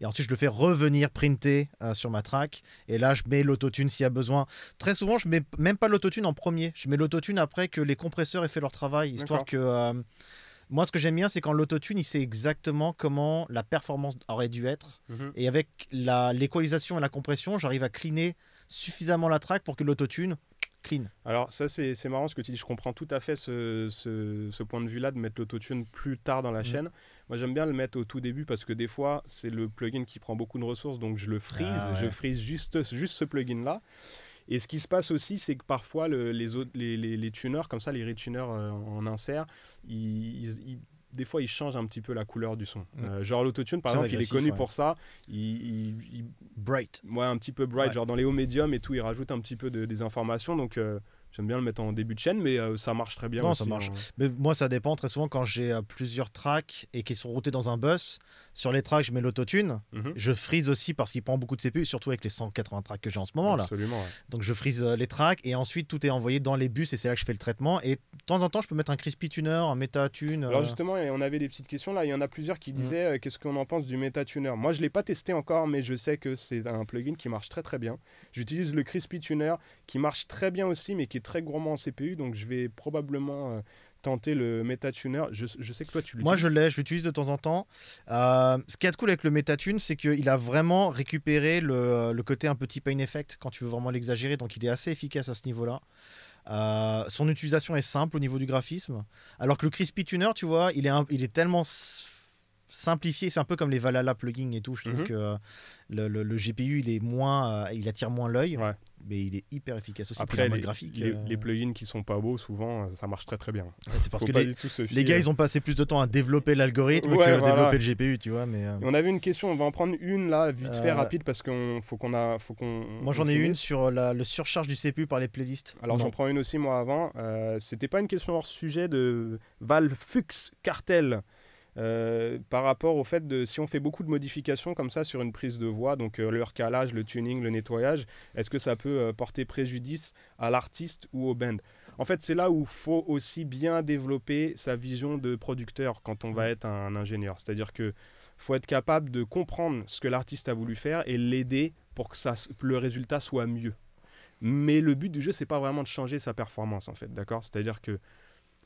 Et ensuite, je le fais revenir printer euh, sur ma track. Et là, je mets l'autotune s'il y a besoin. Très souvent, je mets même pas l'autotune en premier. Je mets l'autotune après que les compresseurs aient fait leur travail, histoire que. Moi, ce que j'aime bien, c'est quand l'autotune, il sait exactement comment la performance aurait dû être. Mhm. Et avec l'équalisation et la compression, j'arrive à cleaner suffisamment la track pour que l'autotune clean. Alors, ça, c'est marrant ce que tu dis. Je comprends tout à fait ce, point de vue-là de mettre l'autotune plus tard dans la mhm. chaîne. Moi, j'aime bien le mettre au tout début parce que des fois, c'est le plugin qui prend beaucoup de ressources. Donc, je le freeze. Ah je freeze juste, juste ce plugin-là. Et ce qui se passe aussi, c'est que parfois, les, les, les, tuners, comme ça, les retuners euh, en insert, des fois, ils changent un petit peu la couleur du son. Euh, genre l'autotune, par exemple, il est connu pour ça. Bright. Ouais, un petit peu bright. Genre dans les hauts médiums et tout, il rajoute un petit peu de, des informations. Donc, euh, J'aime bien le mettre en début de chaîne, mais euh, ça marche très bien. Non, ça marche. Hein, mais moi, ça dépend très souvent quand j'ai euh, plusieurs tracks et qu'ils sont routés dans un bus. Sur les tracks, je mets l'autotune. Mhm. Je frise aussi parce qu'il prend beaucoup de CPU, surtout avec les 180 tracks que j'ai en ce moment. là. Absolument. Donc je frise euh, les tracks et ensuite tout est envoyé dans les bus et c'est là que je fais le traitement. Et de temps en temps, je peux mettre un crispy tuner, un meta tune. Alors justement, on avait des petites questions là. Il y en a plusieurs qui mhm. disaient qu'est-ce qu'on en pense du meta tuner. Moi, je l'ai pas testé encore, mais je sais que c'est un plugin qui marche très très bien. J'utilise le crispy tuner qui marche très bien aussi, mais qui très gourmand en CPU, donc je vais probablement euh, tenter le MetaTuner. Je, je sais que toi, tu l'utilises. Moi, je l'ai, je l'utilise de temps en temps. Euh, ce qui est cool avec le MetaTune, c'est qu'il a vraiment récupéré le, euh, le, côté un petit pain effect quand tu veux vraiment l'exagérer, donc il est assez efficace à ce niveau-là. son utilisation est simple au niveau du graphisme, alors que le Crispy Tuner, tu vois, il est, il est tellement simplifié. C'est un peu comme les Valhalla plugins et tout. Je trouve mhm. que le, le, GPU, il est moins, il attire moins l'œil. Ouais mais il est hyper efficace aussi. Après, les, graphique, euh, les, plugins qui sont pas beaux, souvent, euh, ça marche très très bien. c'est parce que les, gars, ils ont hein. passé plus de temps à développer l'algorithme que à développer le GPU, tu vois. Mais euh, On avait une question, on va en prendre une là, vite fait, rapide, parce qu'on faut qu'on a, qu'on. Moi, j'en ai une sur la le surcharge du CPU par les playlists. Alors j'en prends une aussi moi avant. C'était pas une question hors sujet de Valfux Cartel. Euh, par rapport au fait de si on fait beaucoup de modifications comme ça sur une prise de voix, donc euh, le recalage, le tuning, le nettoyage, est-ce que ça peut euh, porter préjudice à l'artiste ou au band En fait, c'est là où faut aussi bien développer sa vision de producteur quand on va mmh. être un, ingénieur. C'est-à-dire que faut être capable de comprendre ce que l'artiste a voulu faire et l'aider pour que ça, le résultat soit mieux. Mais le but du jeu, c'est pas vraiment de changer sa performance en fait, d'accord C'est-à-dire que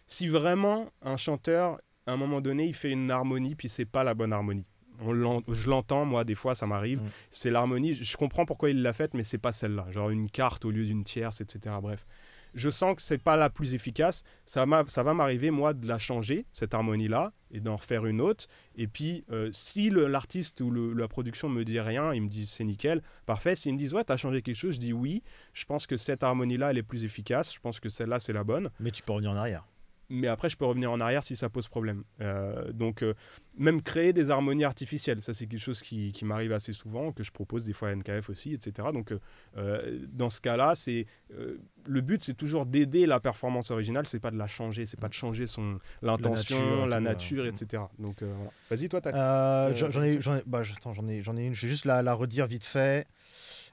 si vraiment un chanteur à un moment donné, il fait une harmonie, puis c'est pas la bonne harmonie. je l'entends, moi, des fois, ça m'arrive. Mm. C'est l'harmonie. Je comprends pourquoi il l'a faite, mais c'est pas celle-là. Genre une carte au lieu d'une tierce, etc. Bref, je sens que c'est pas la plus efficace. Ça, ça va m'arriver, moi, de la changer, cette harmonie-là, et d'en refaire une autre. Et puis, euh, si l'artiste ou la production me dit rien, il me dit c'est nickel, parfait. S'ils me disent ouais, t'as changé quelque chose, je dis oui. Je pense que cette harmonie-là, elle est plus efficace. Je pense que celle-là, c'est la bonne. Mais tu peux revenir en arrière mais après je peux revenir en arrière si ça pose problème. Euh, donc euh, même créer des harmonies artificielles, ça c'est quelque chose qui, m'arrive assez souvent, que je propose des fois à NKF aussi, etc. Donc euh, dans ce cas-là, c'est le but c'est toujours d'aider la performance originale, c'est pas de la changer, c'est pas de changer son l'intention, la nature, etc. Mm. Donc Vas-y toi, t'as... Bah, j'en ai, j'en ai, une, je vais juste la, la redire vite fait.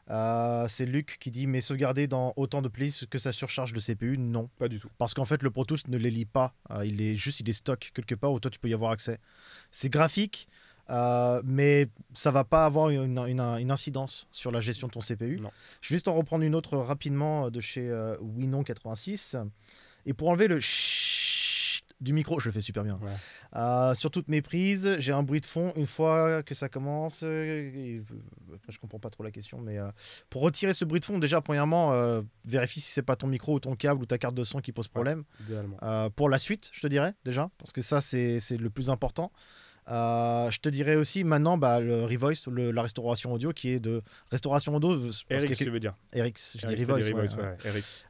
Euh, c'est Luc qui dit mais sauvegarder dans autant de places que ça surcharge de CPU Non. Pas du tout. Parce qu'en fait le Pro Tools ne les lit pas. Euh, il est juste il est stock quelque part où toi tu peux y avoir accès. C'est graphique. Euh, mais ça va pas avoir une, incidence sur la gestion de ton CPU. Je vais juste en reprendre une autre rapidement de chez Winon86. Et pour enlever le du micro, je le fais super bien. Euh, sur toutes mes prises, j'ai un bruit de fond une fois que ça commence. Euh, après, je comprends pas trop la question, mais euh, pour retirer ce bruit de fond, déjà, premièrement, vérifie si c'est pas ton micro ou ton câble ou ta carte de son qui pose problème. pour la suite, je te dirais déjà, parce que ça, c'est le plus important. Euh, je te dirais aussi maintenant bah, le revoice, la restauration audio qui est de restauration audio. Eric, que... je veux dire. Eric, je dis revoice. Ouais,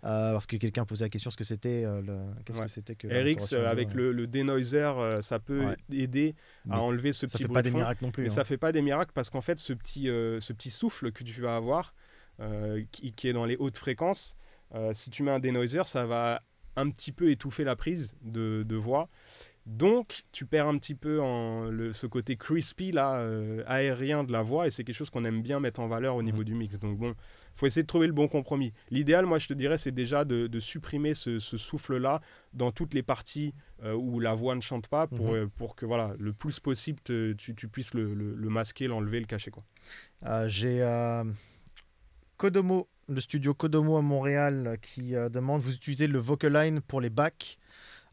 euh, parce que quelqu'un posait la question ce que c'était. Euh, qu'est-ce que c'était que. Eric, avec le, le denoiser, ça peut aider à enlever ce petit. Ça fait pas des miracles non plus. Mais ça ça hein. fait pas des miracles parce qu'en fait, ce petit, ce petit souffle que tu vas avoir, qui, est dans les hautes fréquences, si tu mets un denoiser, ça va un petit peu étouffer la prise de voix. Donc, tu perds un petit peu en ce côté crispy, là, euh, aérien de la voix, et c'est quelque chose qu'on aime bien mettre en valeur au niveau du mix. Donc, bon, faut essayer de trouver le bon compromis. L'idéal, moi, je te dirais, c'est déjà de, supprimer ce, souffle-là dans toutes les parties euh, où la voix ne chante pas, pour, mhm. euh, que, voilà, le plus possible, tu, puisses le, masquer, l'enlever, le cacher, quoi. J'ai Kodomo, le studio Kodomo à Montréal, qui demande, vous utilisez le Vocaline pour les bacs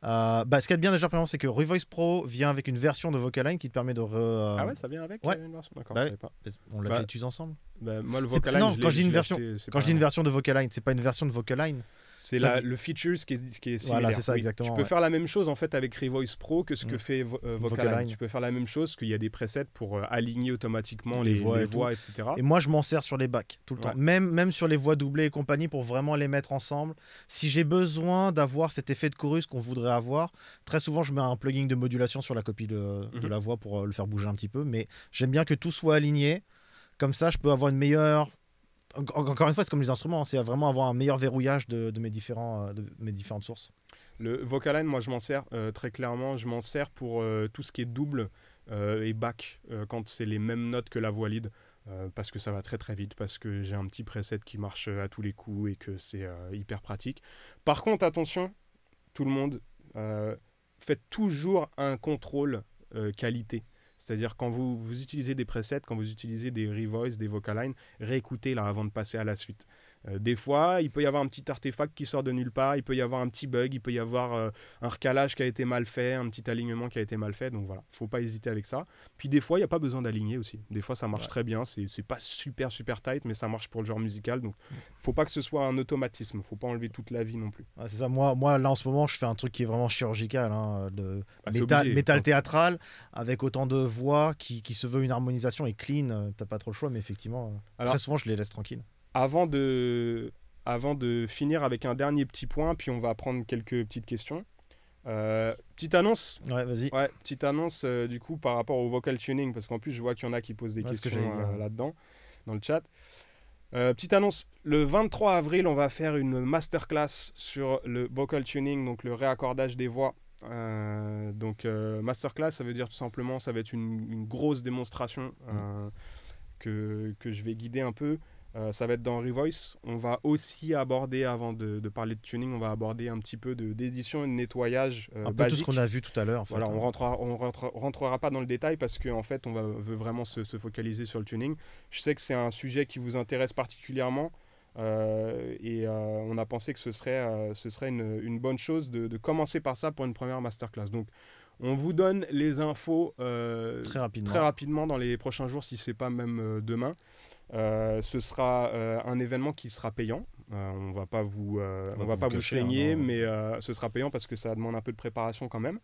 euh, bah, ce a de bien déjà, c'est que Revoice Pro vient avec une version de Vocaline qui te permet de. Euh, ah ouais, ça vient avec ouais. Euh, une version D'accord, bah On l'utilise bah, ensemble bah, moi, le Vocaline, Non, quand, je dis, une version, quand je dis une version de Vocaline, c'est pas une version de Vocaline. C'est le features qui est, similaire. Voilà, c'est ça, exactement. Tu peux faire la même chose en fait avec Revoice Pro que ce que mm. fait euh, Tu peux faire la même chose qu'il y a des presets pour euh, aligner automatiquement les, voix, etc. Et moi, je m'en sers sur les bacs tout le temps. Même, même sur les voix doublées et compagnie pour vraiment les mettre ensemble. Si j'ai besoin d'avoir cet effet de chorus qu'on voudrait avoir, très souvent, je mets un plugin de modulation sur la copie de, mhm. la voix pour euh, le faire bouger un petit peu. Mais j'aime bien que tout soit aligné. Comme ça, je peux avoir une meilleure encore une fois, c'est comme les instruments, hein, c'est vraiment avoir un meilleur verrouillage de, mes, différents, euh, de mes différentes sources. Le Vocaline, moi je m'en sers euh, très clairement, je m'en sers pour euh, tout ce qui est double et back, quand c'est les mêmes notes que la voix lead, parce que ça va très très vite, parce que j'ai un petit preset qui marche à tous les coups et que c'est hyper pratique. Par contre, attention, tout le monde, faites toujours un contrôle qualité. C'est-à-dire quand vous, vous utilisez des presets, quand vous utilisez des revoices, des vocalines, réécoutez-la avant de passer à la suite. Euh, des fois, il peut y avoir un petit artefact qui sort de nulle part, il peut y avoir un petit bug, il peut y avoir euh, un recalage qui a été mal fait, un petit alignement qui a été mal fait. Donc voilà, faut pas hésiter avec ça. Puis des fois, il n'y a pas besoin d'aligner aussi. Des fois, ça marche très bien. C'est pas super, super tight, mais ça marche pour le genre musical. Donc mm. faut pas que ce soit un automatisme. faut pas enlever toute la vie non plus. c'est ça. Moi, moi, là, en ce moment, je fais un truc qui est vraiment chirurgical, hein, de ah, métal, théâtral, avec autant de voix qui, qui se veut une harmonisation et clean. Euh, t'as pas trop le choix, mais effectivement, très souvent, je les laisse tranquilles. Avant de, avant de finir avec un dernier petit point, puis on va prendre quelques petites questions. Euh, petite annonce. Ouais, vas-y. Ouais, petite annonce euh, du coup par rapport au vocal tuning, parce qu'en plus je vois qu'il y en a qui posent des questions euh, là-dedans, dans le chat. petite annonce, le 23 avril, on va faire une masterclass sur le vocal tuning, donc le réaccordage des voix. donc masterclass, ça veut dire tout simplement, ça va être une, une grosse démonstration mm. que, que, je vais guider un peu euh, ça va être dans Revoice. On va aussi aborder, avant de, parler de tuning, on va aborder un petit peu d'édition et de nettoyage. Euh, un peu tout ce qu'on a vu tout à l'heure. voilà, on hein. rentrera, on rentrera pas dans le détail parce qu'en en fait, on va, veut vraiment se, focaliser sur le tuning. Je sais que c'est un sujet qui vous intéresse particulièrement. Euh, et on a pensé que ce serait, ce serait une, bonne chose de, de, commencer par ça pour une première masterclass. Donc, on vous donne les infos très rapidement. très, rapidement. dans les prochains jours, si c'est pas même demain. Euh, ce sera euh, un événement qui sera payant. Euh, on va pas vous, va, pas vous saigner, hein. mais ce sera payant parce que ça demande un peu de préparation quand même.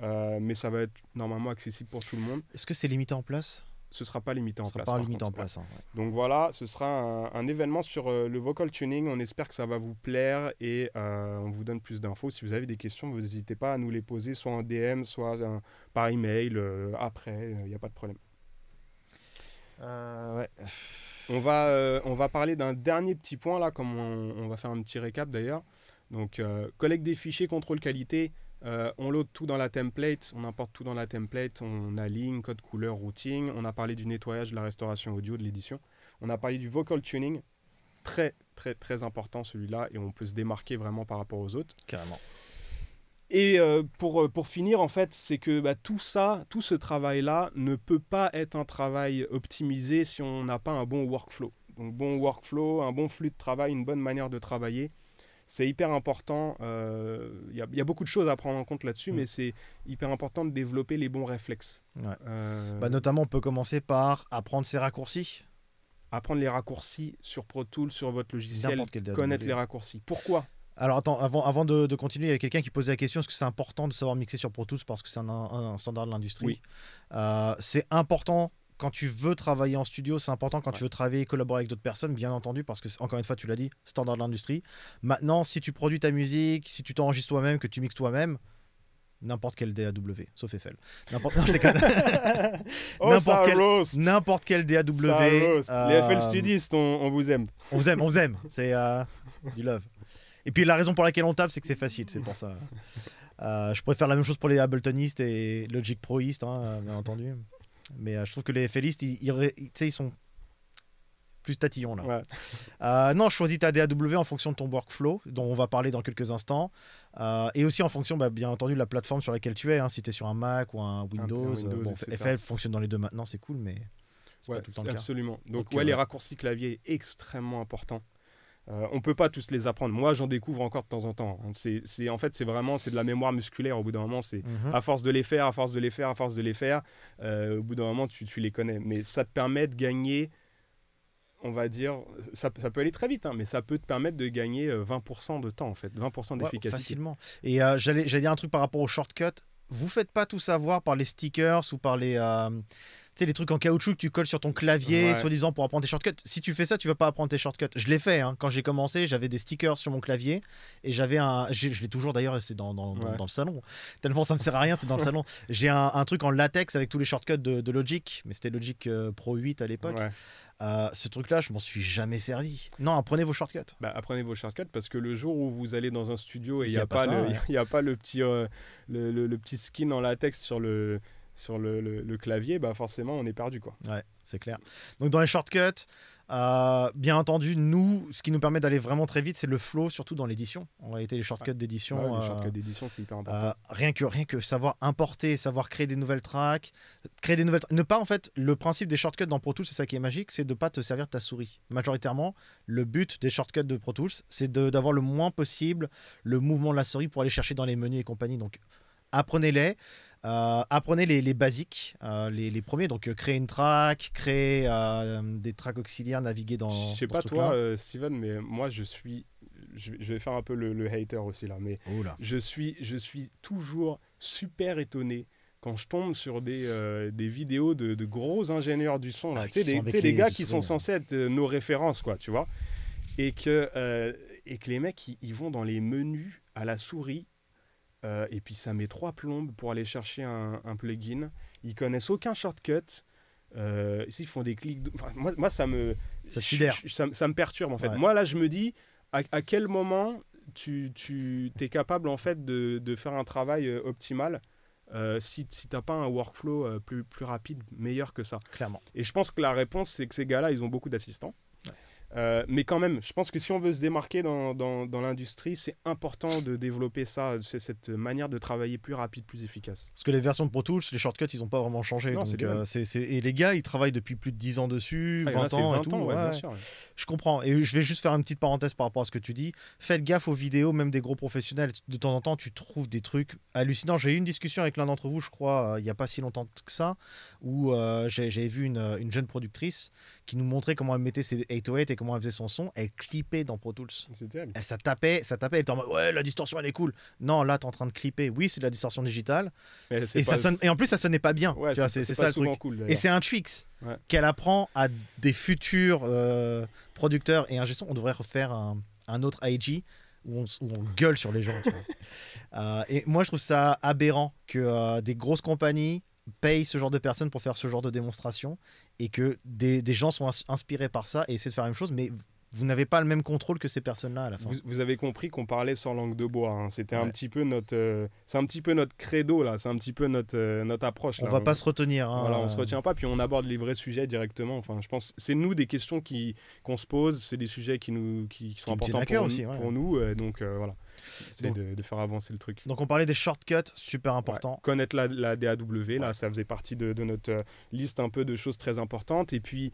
mais ça va être normalement accessible pour tout le monde. Est-ce que c'est limité en place ce sera pas limité en place. Pas limité en place. Hein, Donc voilà, ce sera un, événement sur le vocal tuning. On espère que ça va vous plaire et on vous donne plus d'infos. Si vous avez des questions, n'hésitez pas à nous les poser, soit en DM, soit par email après. Il n'y a pas de problème. Euh, on va, euh, on va parler d'un dernier petit point là, comme on, va faire un petit récap d'ailleurs. Donc, euh, collecte des fichiers, contrôle qualité. on load tout dans la template, on importe tout dans la template, on aligne, code couleur, routing. On a parlé du nettoyage, de la restauration audio, de l'édition. On a parlé du vocal tuning, très très très important celui-là, et on peut se démarquer vraiment par rapport aux autres. Carrément. Et euh, pour, euh, pour finir, en fait, c'est que bah, tout ça, tout ce travail-là ne peut pas être un travail optimisé si on n'a pas un bon workflow. Donc bon workflow, un bon flux de travail, une bonne manière de travailler, c'est hyper important. Il euh, y, a beaucoup de choses à prendre en compte là-dessus, mm. mais c'est hyper important de développer les bons réflexes. Bah, notamment, on peut commencer par apprendre ses raccourcis. Apprendre les raccourcis sur Pro Tools, sur votre logiciel, connaître les raccourcis. Pourquoi alors attends, avant, avant de, continuer, il y a quelqu'un qui posait la question, est-ce que c'est important de savoir mixer sur Pro Tools parce que c'est un, standard de l'industrie oui. Euh, c'est important quand tu veux travailler en studio, c'est important quand tu veux travailler et collaborer avec d'autres personnes, bien entendu, parce que, encore une fois, tu l'as dit, standard de l'industrie. Maintenant, si tu produis ta musique, si tu t'enregistres toi-même, que tu mixes toi-même, n'importe quel DAW, sauf Eiffel. N'importe oh, quel, n'importe quel DAW. Les FL euh, Studies, on, vous aime. On vous aime, on vous aime. C'est euh, du love. Et puis la raison pour laquelle on tape, c'est que c'est facile, c'est pour ça. Euh, je préfère la même chose pour les Abletonistes et Logic Proistes, hein, bien entendu. Mais euh, je trouve que les FListes, ils, sont plus tatillons là. Ouais. Euh, non, choisis ta DAW en fonction de ton workflow, dont on va parler dans quelques instants, et aussi en fonction, bah, bien entendu, de la plateforme sur laquelle tu es. Hein. si tu es sur un Mac ou un Windows, FL fonctionne dans les deux maintenant, c'est cool, mais pas tout Absolument. Donc, les raccourcis clavier extrêmement important. Euh, on ne peut pas tous les apprendre. Moi, j'en découvre encore de temps en temps. Hein. C'est, en fait, c'est vraiment c'est de la mémoire musculaire. Au bout d'un moment, c'est mhm. à force de les faire, à force de les faire, à force de les faire, euh, au bout d'un moment, tu, les connais. Mais ça te permet de gagner, on va dire, ça, peut aller très vite, hein, mais ça peut te permettre de gagner 20% euh, de temps, en fait, 20% d'efficacité. facilement. Et j'allais j'allais, dire un truc par rapport aux shortcuts. Vous faites pas tout savoir par les stickers ou par les tu sais, les trucs en caoutchouc que tu colles sur ton clavier, soi-disant pour apprendre tes shortcuts. Si tu fais ça, tu vas pas apprendre tes shortcuts. Je l'ai fait hein. quand j'ai commencé, j'avais des stickers sur mon clavier et j'avais un. Je l'ai toujours d'ailleurs, c'est dans, le salon. Tellement ça me sert à rien, c'est dans le salon. J'ai un, truc en latex avec tous les shortcuts de, Logic, mais c'était Logic euh, Pro 8 à l'époque. Euh, ce truc-là, je m'en suis jamais servi. Non, apprenez vos shortcuts. Bah, apprenez vos shortcuts parce que le jour où vous allez dans un studio et il n'y a, pas, a pas le petit, euh, le, petit skin en latex sur le, sur le, clavier, bah, forcément, on est perdu. Quoi. Ouais, c'est clair. Donc, dans les shortcuts, euh, bien entendu, nous, ce qui nous permet d'aller vraiment très vite, c'est le flow, surtout dans l'édition. En réalité, les shortcuts d'édition. Bah les shortcuts euh, d'édition, c'est hyper important. Euh, rien, que, rien que savoir importer, savoir créer des nouvelles tracks, créer des nouvelles. Ne pas, en fait, le principe des shortcuts dans Pro Tools, c'est ça qui est magique, c'est de ne pas te servir de ta souris. Majoritairement, le but des shortcuts de Pro Tools, c'est d'avoir le moins possible le mouvement de la souris pour aller chercher dans les menus et compagnie. Donc, apprenez-les. Euh, apprenez les, basiques, euh, les, premiers, donc euh, créer une track, créer des tracks auxiliaires, naviguer dans. Je sais pas toi, Steven, mais moi je suis je, vais faire un peu le, hater aussi là, mais oh je suis, je suis toujours super étonné quand je tombe sur des, vidéos de, gros ingénieurs du son, ah, tu sais, des, les gars qui sont censés être nos références, quoi, tu vois, et que, et que les mecs, ils, vont dans les menus à la souris euh, et puis ça met trois plombes pour aller chercher un, plugin. Ils connaissent aucun shortcut. Euh, ils font des clics. moi, ça me. Ça, me perturbe en fait. Moi, là, je me dis à, quel moment tu, es capable en fait de, faire un travail euh, optimal euh, si, si tu n'as pas un workflow plus, plus rapide, meilleur que ça. Clairement. Et je pense que la réponse, c'est que ces gars-là, ils ont beaucoup d'assistants. Euh, mais quand même, je pense que si on veut se démarquer dans, dans, dans l'industrie, c'est important de développer ça, cette manière de travailler plus rapide, plus efficace. Parce que les versions de Pro Tools, les shortcuts, ils n'ont pas vraiment changé. donc, c euh, Et les gars, ils travaillent depuis plus de 10 ans dessus, 20 ah, ans 20 et tout. Ans, Je comprends. Et je vais juste faire une petite parenthèse par rapport à ce que tu dis. Faites gaffe aux vidéos, même des gros professionnels. De temps en temps, tu trouves des trucs hallucinants. J'ai eu une discussion avec l'un d'entre vous, je crois, euh, il n'y a pas si longtemps que ça, où j'ai vu une, une, jeune productrice qui nous montrait comment elle mettait ses 808 et comment elle faisait son son, elle clippait dans Pro Tools. Elle, ça tapait, ça tapait, elle était en mode ouais, la distorsion elle est cool. Non, là es en train de clipper. Oui, c'est de la distorsion digitale. et, ça sonne, et en plus, ça sonnait pas bien. c'est ça et c'est un Twix qu'elle apprend à des futurs euh, producteurs et ingénieurs On devrait refaire un, autre IG. Où on, gueule sur les gens. Euh, et moi, je trouve ça aberrant que euh, des grosses compagnies paye ce genre de personnes pour faire ce genre de démonstration et que des, des gens sont inspirés par ça et essaient de faire la même chose, mais vous n'avez pas le même contrôle que ces personnes-là à la fin. Vous, avez compris qu'on parlait sans langue de bois. Hein. C'était un petit peu notre, euh, c'est un petit peu notre credo là. C'est un petit peu notre euh, notre approche. Là. On va pas se retenir. Hein, ne on se retient pas. Puis on aborde les vrais sujets directement. Enfin, je pense, c'est nous des questions qui qu'on se pose. C'est des sujets qui nous qui, sont importants pour, nous, pour euh, nous. donc voilà. C'est de, faire avancer le truc. Donc on parlait des shortcuts, super important. connaître la, la DAW, là, ça faisait partie de, de notre liste un peu de choses très importantes. Et puis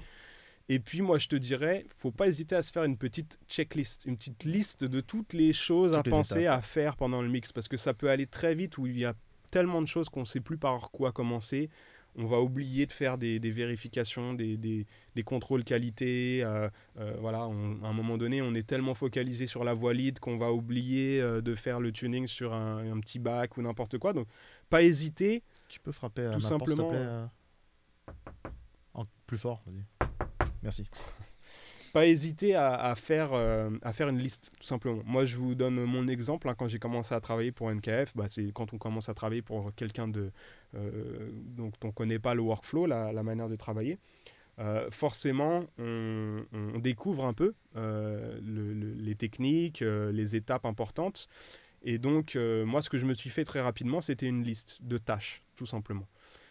et puis moi, je te dirais, faut pas hésiter à se faire une petite checklist, une petite liste de toutes les choses à penser, à faire pendant le mix, parce que ça peut aller très vite où il y a tellement de choses qu'on ne sait plus par quoi commencer. On va oublier de faire des, vérifications, des, contrôles qualité. Euh, euh, voilà, à un moment donné, on est tellement focalisé sur la voix lead qu'on va oublier euh, de faire le tuning sur un, petit bac ou n'importe quoi. Donc, pas hésiter. Tu peux frapper tout à ma simplement. plaît, en plus fort, vas-y. Merci. Pas hésiter à, faire, euh, à faire une liste, tout simplement. Moi, je vous donne mon exemple. Hein. quand j'ai commencé à travailler pour NKF, bah, c'est quand on commence à travailler pour quelqu'un de, euh, Donc, on ne connaît pas le workflow, la, manière de travailler. Euh, forcément, on, découvre un peu les techniques, les étapes importantes. Et donc, moi, ce que je me suis fait très rapidement, c'était une liste de tâches, tout simplement.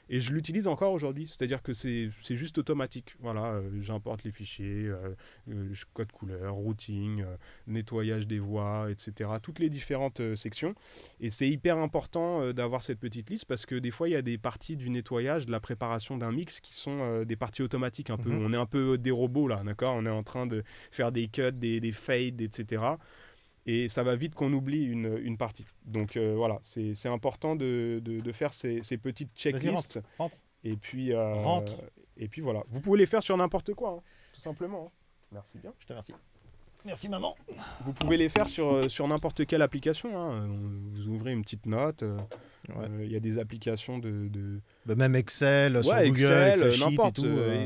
Et je l'utilise encore aujourd'hui. C'est-à-dire que c'est juste automatique. Voilà, euh, j'importe les fichiers, euh, euh, je code couleur, routing, nettoyage des voies, etc. Toutes les différentes sections. Et c'est hyper important d'avoir cette petite liste parce que des fois, il y a des parties du nettoyage, de la préparation d'un mix qui sont des parties automatiques un peu. Mhm. On est un peu des robots là, d'accord On est en train de faire des cuts, des, des fades, etc et ça va vite qu'on oublie une, partie. Donc euh, voilà, c'est important de, faire ces, petites checklists. Rentre, rentre, Et puis, euh, Et puis voilà, vous pouvez les faire sur n'importe quoi, hein, tout simplement. Hein. Merci bien. Je te remercie. Merci maman. Vous pouvez les faire sur, euh, sur n'importe quelle application. Hein. Euh, vous ouvrez une petite note. Euh, il y a des applications de. de... Bah, même Excel, Google, n'importe.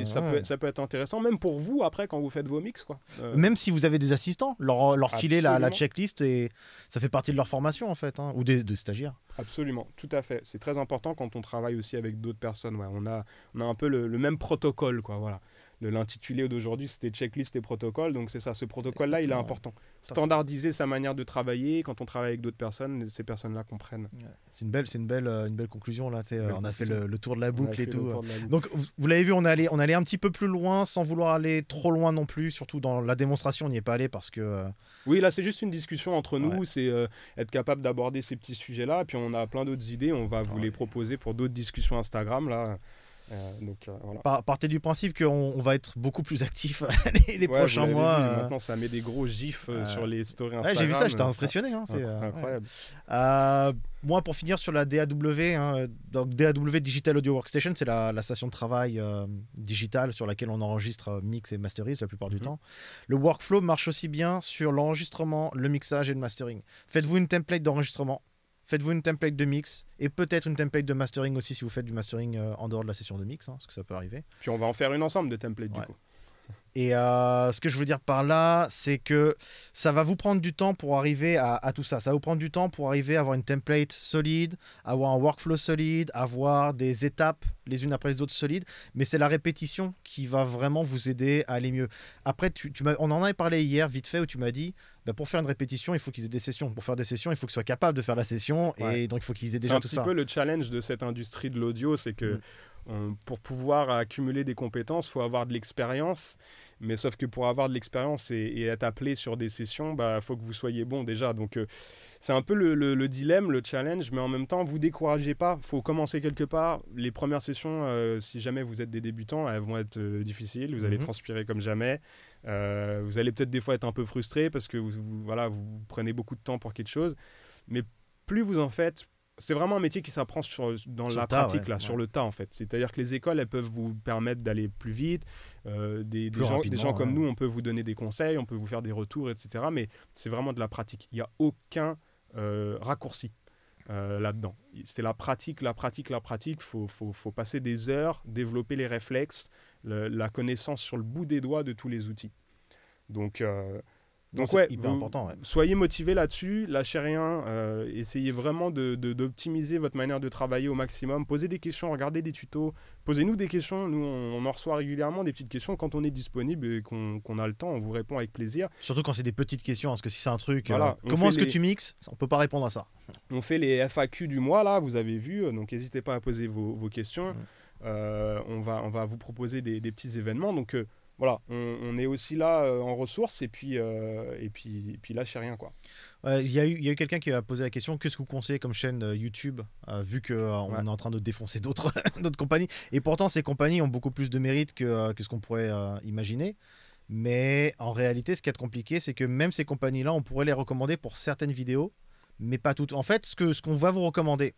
ça, peut, ça peut être intéressant, même pour vous après quand vous faites vos mix. Quoi. Même si vous avez des assistants, leur, leur filer la, la, checklist et ça fait partie de leur formation en fait, hein, ou des, stagiaires. Absolument, tout à fait. C'est très important quand on travaille aussi avec d'autres personnes. On, a, on a un peu le, le même protocole. Quoi, voilà l'intitulé d'aujourd'hui, c'était checklist et protocole. Donc c'est ça, ce protocole-là, il est important. Standardiser sa manière de travailler. Quand on travaille avec d'autres personnes, ces personnes-là comprennent. C'est une belle, c'est une belle, euh, une belle conclusion là. Euh, on a fait le, tour de la boucle et tout. Euh. Donc vous, l'avez vu, on est allé, on un petit peu plus loin sans vouloir aller trop loin non plus. Surtout dans la démonstration, on n'y est pas allé parce que. Oui, là c'est juste une discussion entre nous. C'est être capable d'aborder ces petits sujets-là. Et Puis on a plein d'autres idées. On va vous ah les proposer pour d'autres discussions Instagram là. Euh, donc, euh, partez du principe qu'on va être beaucoup plus actif les, prochains mois. Euh. maintenant, ça met des gros gifs sur les stories Instagram. j'ai vu ça, j'étais impressionné. Hein, c'est incroyable. moi, pour finir sur la DAW, hein, donc DAW Digital Audio Workstation, c'est la, station de travail digitale sur laquelle on enregistre, mix et masterise la plupart du mhm. temps. Le workflow marche aussi bien sur l'enregistrement, le mixage et le mastering. Faites-vous une template d'enregistrement faites-vous une template de mix et peut-être une template de mastering aussi si vous faites du mastering euh, en dehors de la session de mix, hein, parce que ça peut arriver. Puis on va en faire une ensemble de templates du coup. Et euh, ce que je veux dire par là, c'est que ça va vous prendre du temps pour arriver à, tout ça. Ça va vous prendre du temps pour arriver à avoir une template solide, avoir un workflow solide, avoir des étapes les unes après les autres solides. Mais c'est la répétition qui va vraiment vous aider à aller mieux. Après, tu, on en avait parlé hier vite fait où tu m'as dit, bah, pour faire une répétition, il faut qu'ils aient des sessions. Pour faire des sessions, il faut qu'ils soient capables de faire la session. Et donc, il faut qu'ils aient déjà tout ça. C'est un petit peu le challenge de cette industrie de l'audio, c'est que... Mm. Euh, pour pouvoir accumuler des compétences, il faut avoir de l'expérience. Mais sauf que pour avoir de l'expérience et, être appelé sur des sessions, il bah, faut que vous soyez bon déjà. Donc euh, c'est un peu le, dilemme, le challenge, mais en même temps, vous découragez pas. Il faut commencer quelque part. Les premières sessions, euh, si jamais vous êtes des débutants, elles vont être difficiles. Vous allez mhm. transpirer comme jamais. vous allez peut-être des fois être un peu frustré parce que vous, voilà, vous prenez beaucoup de temps pour quelque chose. Mais plus vous en faites, c'est vraiment un métier qui s'apprend sur, dans la pratique, là, sur le tas en fait. C'est-à-dire que les écoles, elles peuvent vous permettre d'aller plus vite. Euh, des, des, gens, comme nous, on peut vous donner des conseils, on peut vous faire des retours, etc. Mais c'est vraiment de la pratique. Il n'y a aucun euh, raccourci euh, là-dedans. C'est la pratique, la pratique, la pratique. Il faut, faut, faut, passer des heures, développer les réflexes, la connaissance sur le bout des doigts de tous les outils. Donc, donc, ouais, soyez motivés là-dessus, lâchez rien, euh, essayez vraiment d'optimiser de, votre manière de travailler au maximum, posez des questions, regardez des tutos, posez-nous des questions, nous on, en reçoit régulièrement des petites questions quand on est disponible et qu'on a le temps, on vous répond avec plaisir. Surtout quand c'est des petites questions, parce que si c'est un truc, euh, comment est-ce que tu mixes On peut pas répondre à ça. On fait les FAQ du mois là, vous avez vu, euh, donc n'hésitez pas à poser vos, questions. Mm. on, va, on va vous proposer des, des petits événements, donc voilà, on, est aussi là euh, en ressources et puis, euh, et puis, puis là, je sais rien quoi. Il y a eu, y quelqu'un qui a posé la question qu'est-ce que vous conseillez comme chaîne euh, YouTube vu qu'on on est en train de défoncer d'autres compagnies et pourtant ces compagnies ont beaucoup plus de mérite que, ce qu'on pourrait imaginer. Mais en réalité, ce qui est compliqué, c'est que même ces compagnies-là, on pourrait les recommander pour certaines vidéos, mais pas toutes. En fait, ce que ce qu'on va vous recommander,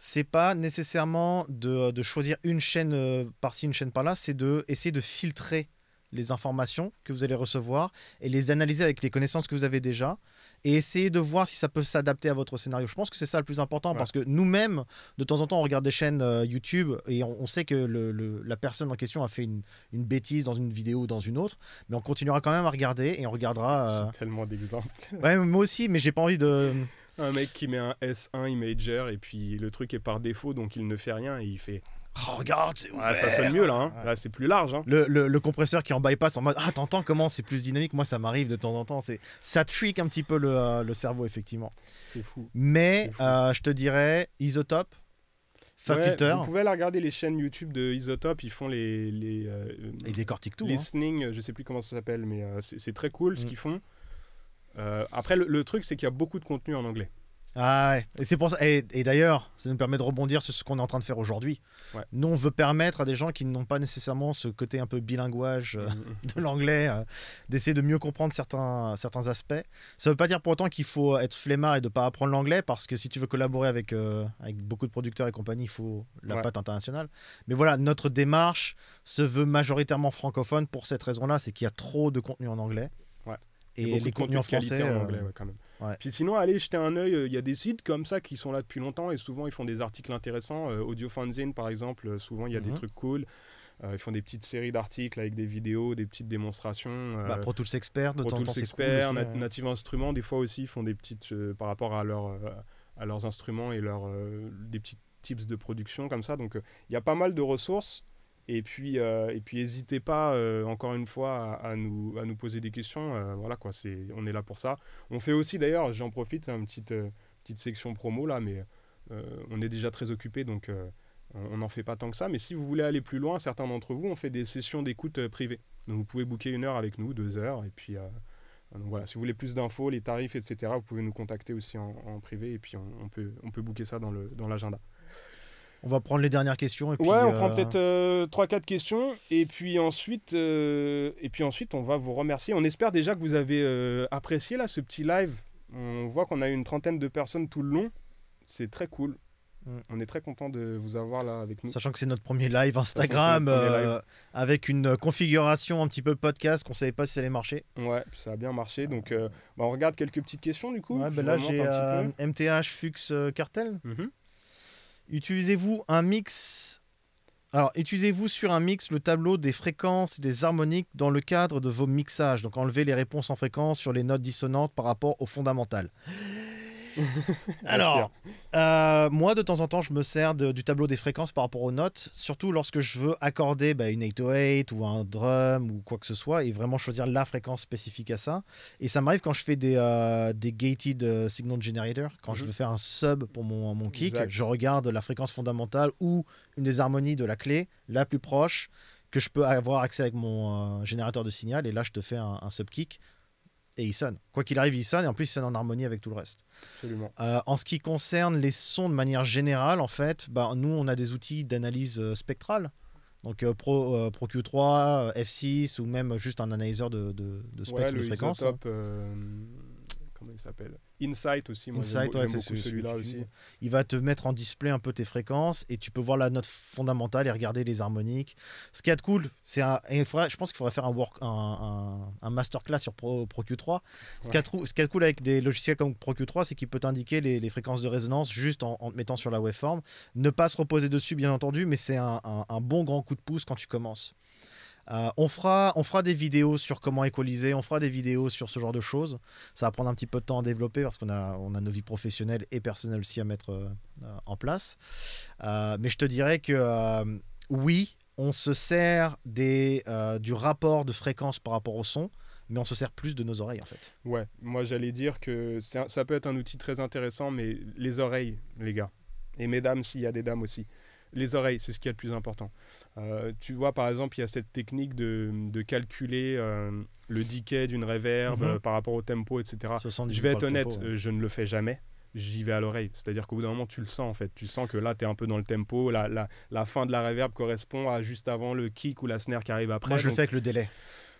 c'est pas nécessairement de, euh, de, choisir une chaîne euh, par-ci, une chaîne par-là, c'est de essayer de filtrer les informations que vous allez recevoir et les analyser avec les connaissances que vous avez déjà et essayer de voir si ça peut s'adapter à votre scénario. Je pense que c'est ça le plus important parce que nous-mêmes, de temps en temps, on regarde des chaînes euh, YouTube et on, sait que le, la personne en question a fait une, une, bêtise dans une vidéo ou dans une autre, mais on continuera quand même à regarder et on regardera. Tellement d'exemples. moi aussi, mais j'ai pas envie de un mec qui met un S1 Imager et puis le truc est par défaut donc il ne fait rien et il fait. Oh, regarde, c'est ah, ouvert. ça sonne mieux là, hein. là c'est plus large. Hein. Le, le, compresseur qui en bypass en mode Ah, t'entends comment c'est plus dynamique Moi ça m'arrive de temps en temps. C'est, ça trick un petit peu le, euh, le cerveau, effectivement. C'est fou. Mais euh, je te dirais Isotope, Fabfilter. vous pouvez aller regarder les chaînes YouTube de Isotope, ils font les. les euh, tout. Listening, hein. je sais plus comment ça s'appelle, mais c'est, très cool ce mm. qu'ils font. Euh, après, le, truc, c'est qu'il y a beaucoup de contenu en anglais. Ah ouais. Et c'est pour ça. Et, d'ailleurs, ça nous permet de rebondir sur ce qu'on est en train de faire aujourd'hui. Ouais. Nous, on veut permettre à des gens qui n'ont pas nécessairement ce côté un peu bilinguage euh, mm-hmm. de l'anglais euh, d'essayer de mieux comprendre certains certains aspects. Ça ne veut pas dire pour autant qu'il faut être flemmard et de pas apprendre l'anglais parce que si tu veux collaborer avec avec beaucoup de producteurs et compagnies il faut la patte internationale. Mais voilà, notre démarche se veut majoritairement francophone pour cette raison-là, c'est qu'il y a trop de contenu en anglais. Et, les contenus en français. En euh, anglais, quand même. Puis sinon, allez jeter un œil. Euh, il y a des sites comme ça qui sont là depuis longtemps et souvent ils font des articles intéressants. Euh, Audio par exemple, souvent il y a des mhm. trucs cool. ils font des petites séries d'articles avec des vidéos, des petites démonstrations. Bah, Pro Tools Expert, de Pro temps en temps. Expert, hein. Native Instruments, des fois aussi, ils font des petites. par rapport à, leur, à leurs instruments et leurs des petits tips de production comme ça. Donc il y a pas mal de ressources. Et puis, euh, et puis, n'hésitez pas, euh, encore une fois, à, nous, à nous poser des questions. Euh, voilà quoi, c'est, on est là pour ça. On fait aussi, d'ailleurs, j'en profite, hein, une petite, petite section promo là, mais on est déjà très occupé, donc on n'en fait pas tant que ça. Mais si vous voulez aller plus loin, certains d'entre vous, on fait des sessions d'écoute privées. Donc vous pouvez booker une heure avec nous, deux heures, et puis voilà, si vous voulez plus d'infos, les tarifs, etc., vous pouvez nous contacter aussi en, privé, et puis on, on, peut, on peut booker ça dans, le, dans l'agenda. On va prendre les dernières questions. Et puis, ouais, on prend euh, peut-être 3-4 euh, questions. Et puis, ensuite, euh, et puis ensuite, on va vous remercier. On espère déjà que vous avez apprécié là, ce petit live. On voit qu'on a eu une trentaine de personnes tout le long. C'est très cool. Mm. On est très content de vous avoir là avec nous. Sachant que c'est notre premier live Instagram avec une configuration un petit peu podcast qu'on savait pas si ça allait marcher. Ouais, ça a bien marché. Donc, bah, on regarde quelques petites questions du coup. Ben là, j'ai MTH Fux Cartel. Mhm. Utilisez-vous un mix. Alors, utilisez-vous sur un mix le tableau des fréquences et des harmoniques dans le cadre de vos mixages. Donc, enlevez les réponses en fréquence sur les notes dissonantes par rapport au fondamental. Alors, euh, moi, de temps en temps, je me sers du tableau des fréquences par rapport aux notes, surtout lorsque je veux accorder bah, une 808 ou un drum ou quoi que ce soit, et vraiment choisir la fréquence spécifique à ça. Et ça m'arrive quand je fais des, euh, gated euh, signal generator, quand je mhm. veux faire un sub pour mon, kick, je regarde la fréquence fondamentale ou une des harmonies de la clé la plus proche que je peux avoir accès avec mon générateur de signal, et là, je te fais un sub kick et il sonne. Quoi qu'il arrive, il sonne et en plus, il sonne en harmonie avec tout le reste. Absolument. Euh, en ce qui concerne les sons de manière générale, en fait, bah, nous, on a des outils d'analyse euh, spectrale. Donc euh, Pro, Pro Q3, F6 ou même juste un analyseur de, de, de spectre ouais, Isotope, comment il s'appelle Insight aussi, moi Insight, beaucoup celui, là aussi. Il va te mettre en display un peu tes fréquences et tu peux voir la note fondamentale et regarder les harmoniques. Ce qui est cool, c'est je pense qu'il faudrait faire un, un, masterclass sur Pro, ProQ3. Ce, qui est, cool avec des logiciels comme q 3 c'est qu'il peut t'indiquer les, fréquences de résonance juste en, te mettant sur la waveform. Ne pas se reposer dessus, bien entendu, mais c'est un bon grand coup de pouce quand tu commences. Euh, on, fera, on fera des vidéos sur comment écoliser, on fera des vidéos sur ce genre de choses. Ça va prendre un petit peu de temps à développer parce qu'on a, on a nos vies professionnelles et personnelles aussi à mettre euh, en place. Euh, mais je te dirais que oui, on se sert des, du rapport de fréquence par rapport au son mais on se sert plus de nos oreilles en fait. Ouais, moi j'allais dire que ça peut être un outil très intéressant, mais les oreilles, les gars. Et mesdames, s'il y a des dames aussi les oreilles, c'est ce qui est le plus important. Euh, tu vois, par exemple, il y a cette technique de, calculer euh, le decay d'une reverb mhm. euh, par rapport au tempo, etc. Je vais être honnête, je ne le fais jamais. J'y vais à l'oreille. C'est-à-dire qu'au bout d'un moment, tu le sens en fait. Tu sens que là, tu es un peu dans le tempo. La, la, fin de la reverb correspond à juste avant le kick ou la snare qui arrive après. Moi, je le fais avec le délai.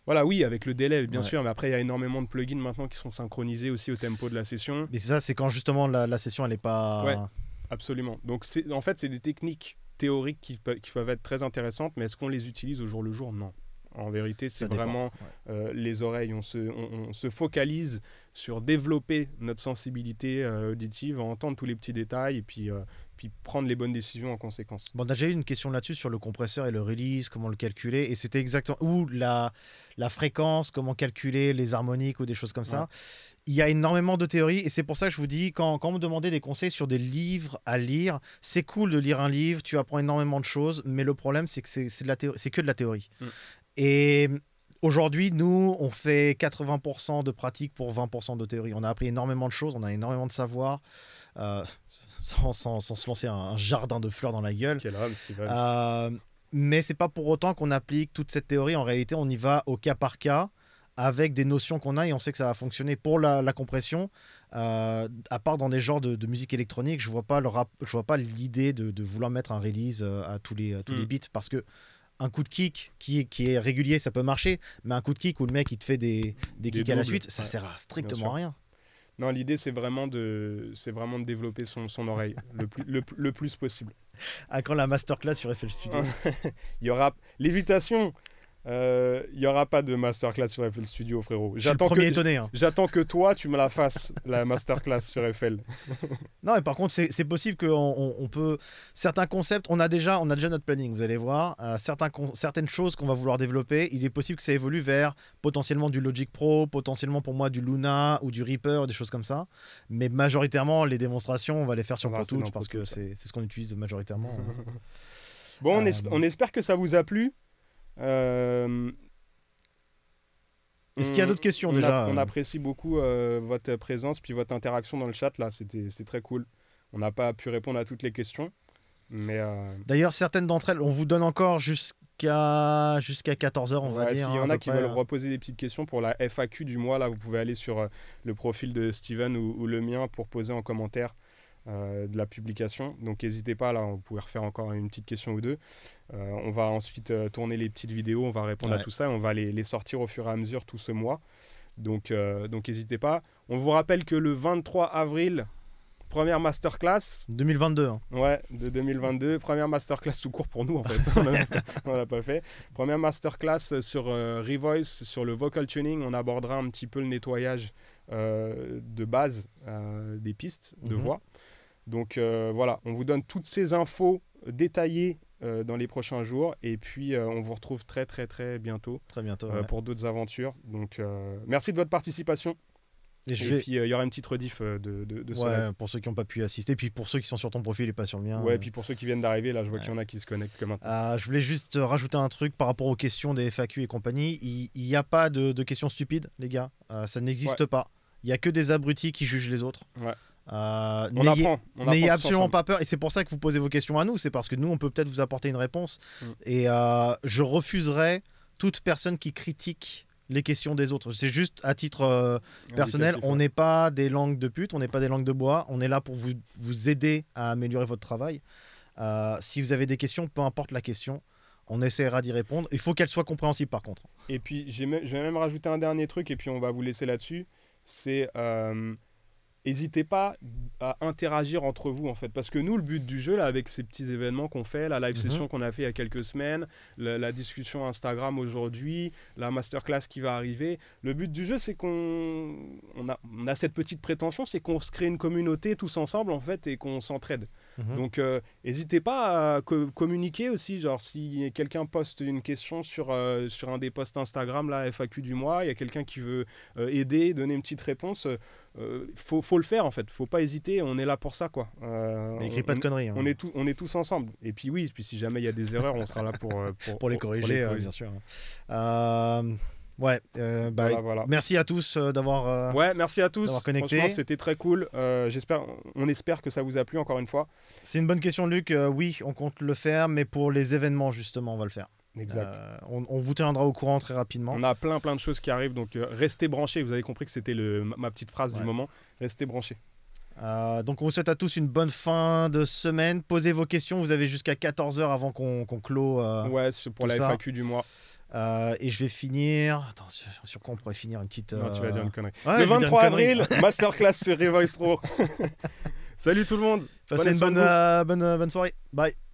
Voilà, oui, avec le délai, bien sûr, mais après, il y a énormément de plugins maintenant qui sont synchronisés aussi au tempo de la session. Mais ça, c'est quand justement la, session, elle n'est pas. Absolument. Donc, en fait, c'est des techniques théoriques qui, peuvent être très intéressantes, mais est-ce qu'on les utilise au jour le jour Non. En vérité, c'est vraiment euh, les oreilles. On se, focalise sur développer notre sensibilité euh, auditive, entendre tous les petits détails, et puis, euh, puis prendre les bonnes décisions en conséquence. Bon, déjà eu une question là-dessus sur le compresseur et le release, comment le calculer, et c'était exactement ou la, la fréquence, comment calculer les harmoniques ou des choses comme ça. Il y a énormément de théories et c'est pour ça que je vous dis quand, quand vous me demandez des conseils sur des livres à lire, c'est cool de lire un livre, tu apprends énormément de choses, mais le problème c'est que c'est c'est que de la théorie. Mm. Et Aujourd'hui, nous, on fait 80% de pratique pour 20% de théorie. On a appris énormément de choses, on a énormément de savoir. Euh, sans, se lancer un jardin de fleurs dans la gueule. Euh, mais c'est pas pour autant qu'on applique toute cette théorie. En réalité, on y va au cas par cas avec des notions qu'on a et on sait que ça va fonctionner pour la, compression. Euh, à part dans des genres de, musique électronique, je vois pas le je vois pas l'idée de, vouloir mettre un release euh, à tous les tous les mm. beats parce que un coup de kick qui est, qui est régulier, ça peut marcher, mais un coup de kick où le mec il te fait des, des, kicks à la suite, ça sert à strictement rien. Non, l'idée, c'est vraiment, de, vraiment de développer son, oreille le plus, le, plus possible. À quand la masterclass sur FL Studio Il y aura l'évitation il euh, y n'y aura pas de masterclass sur FL Studio, frérot. J'attends que, hein. j'attends que toi, tu me la fasses, la masterclass sur FL. non, mais par contre, c'est possible qu'on peut. Certains concepts, on a déjà, on a déjà notre planning, vous allez voir. Euh, certains certaines choses qu'on va vouloir développer, il est possible que ça évolue vers potentiellement du Logic Pro, potentiellement pour moi du Luna ou du Reaper, des choses comme ça. Mais majoritairement, les démonstrations, on va les faire sur ah, Pro Tools parce que c'est ce qu'on utilise majoritairement. bon, euh, on espère que ça vous a plu. Euh, Est-ce qu'il y a d'autres mm, questions déjà On euh apprécie beaucoup euh, votre présence puis votre interaction dans le chat là, c'était très cool. On n'a pas pu répondre à toutes les questions. Mais D'ailleurs, certaines d'entre elles, on vous donne encore jusqu'à jusqu'à 14h, on va y hein, en a qui veulent hein. reposer des petites questions pour la FAQ du mois, là, vous pouvez aller sur le profil de Steven ou le mien pour poser en commentaire euh, de la publication. Donc n'hésitez pas, là, on pouvez refaire encore une petite question ou deux. Euh, on va ensuite euh, tourner les petites vidéos, on va répondre à tout ça on va les, les, sortir au fur et à mesure tout ce mois. Donc donc n'hésitez pas. On vous rappelle que le 23 avril, première masterclass. 2022. Hein. Ouais, de 2022. Première masterclass tout court pour nous, en fait. on l'a pas fait. Première masterclass sur Revoice, sur le vocal tuning. On abordera un petit peu le nettoyage de base des pistes de mhm. voix. Donc euh, voilà, on vous donne toutes ces infos détaillées euh, dans les prochains jours. Et puis, euh, on vous retrouve très, très, très bientôt. Très bientôt. Pour d'autres aventures. Donc, merci de votre participation. Et, puis il y aura une petite rediff de, de, de ouais, pour ceux qui n'ont pas pu assister, puis pour ceux qui sont sur ton profil et pas sur le mien. Ouais, et puis pour ceux qui viennent d'arriver, là je vois qu'il y en a qui se connectent comme un. Ah, je voulais juste rajouter un truc par rapport aux questions des FAQ et compagnie. Il n'y a pas de, questions stupides, les gars. ça n'existe pas. Il n'y a que des abrutis qui jugent les autres. Ouais. Euh, on N'ayez absolument pas peur. Et c'est pour ça que vous posez vos questions à nous. C'est parce que nous, on peut peut-être vous apporter une réponse. Mm. Et euh, je refuserai toute personne qui critique les questions des autres. C'est juste à titre euh, personnel. On n'est pas des langues de pute, on n'est pas des langues de bois. On est là pour vous, vous aider à améliorer votre travail. si vous avez des questions, peu importe la question, on essaiera d'y répondre. Il faut qu'elle soit compréhensible par contre. Et puis, je vais même rajouter un dernier truc et puis on va vous laisser là-dessus. C'est n'hésitez pas à interagir entre vous en fait parce que nous le but du jeu là avec ces petits événements qu'on fait la live mhm. session qu'on a fait il y a quelques semaines la, discussion Instagram aujourd'hui la masterclass qui va arriver le but du jeu c'est qu'on on a, on a cette petite prétention c'est qu'on se crée une communauté tous ensemble en fait et qu'on s'entraide Mhm. Donc, euh, n'hésitez pas à communiquer aussi. Genre, si quelqu'un poste une question sur, euh, sur un des posts Instagram, La FAQ du mois, il y a quelqu'un qui veut euh, aider, donner une petite réponse, faut, faut, le faire en fait. Faut pas hésiter. On est là pour ça, quoi. N'écris pas de conneries. Hein. On, est on est tous ensemble. Et puis, oui, puis si jamais il y a des erreurs, on sera là pour, pour, les corriger, pour les, bien sûr. Hein. Ouais, merci à tous d'avoir Ouais, merci à tous. Franchement, c'était très cool. Euh, j'espère on espère que ça vous a plu encore une fois. C'est une bonne question Luc. Euh, oui, on compte le faire mais pour les événements justement, on va le faire. Euh, on, vous tiendra au courant très rapidement. On a plein plein de choses qui arrivent, donc restez branchés. Vous avez compris que c'était ma petite phrase du moment. Restez branchés. donc on vous souhaite à tous une bonne fin de semaine. Posez vos questions. Vous avez jusqu'à 14h avant qu'on clôt. ouais, pour la FAQ du mois. Euh, et je vais finir. Attends, sur, quoi on pourrait finir une petite. Non, tu vas dire une euh, connerie. le 23 avril, masterclass sur Revoice Pro. Salut tout le monde. Passez une bonne, euh, bonne, bonne soirée. Bye.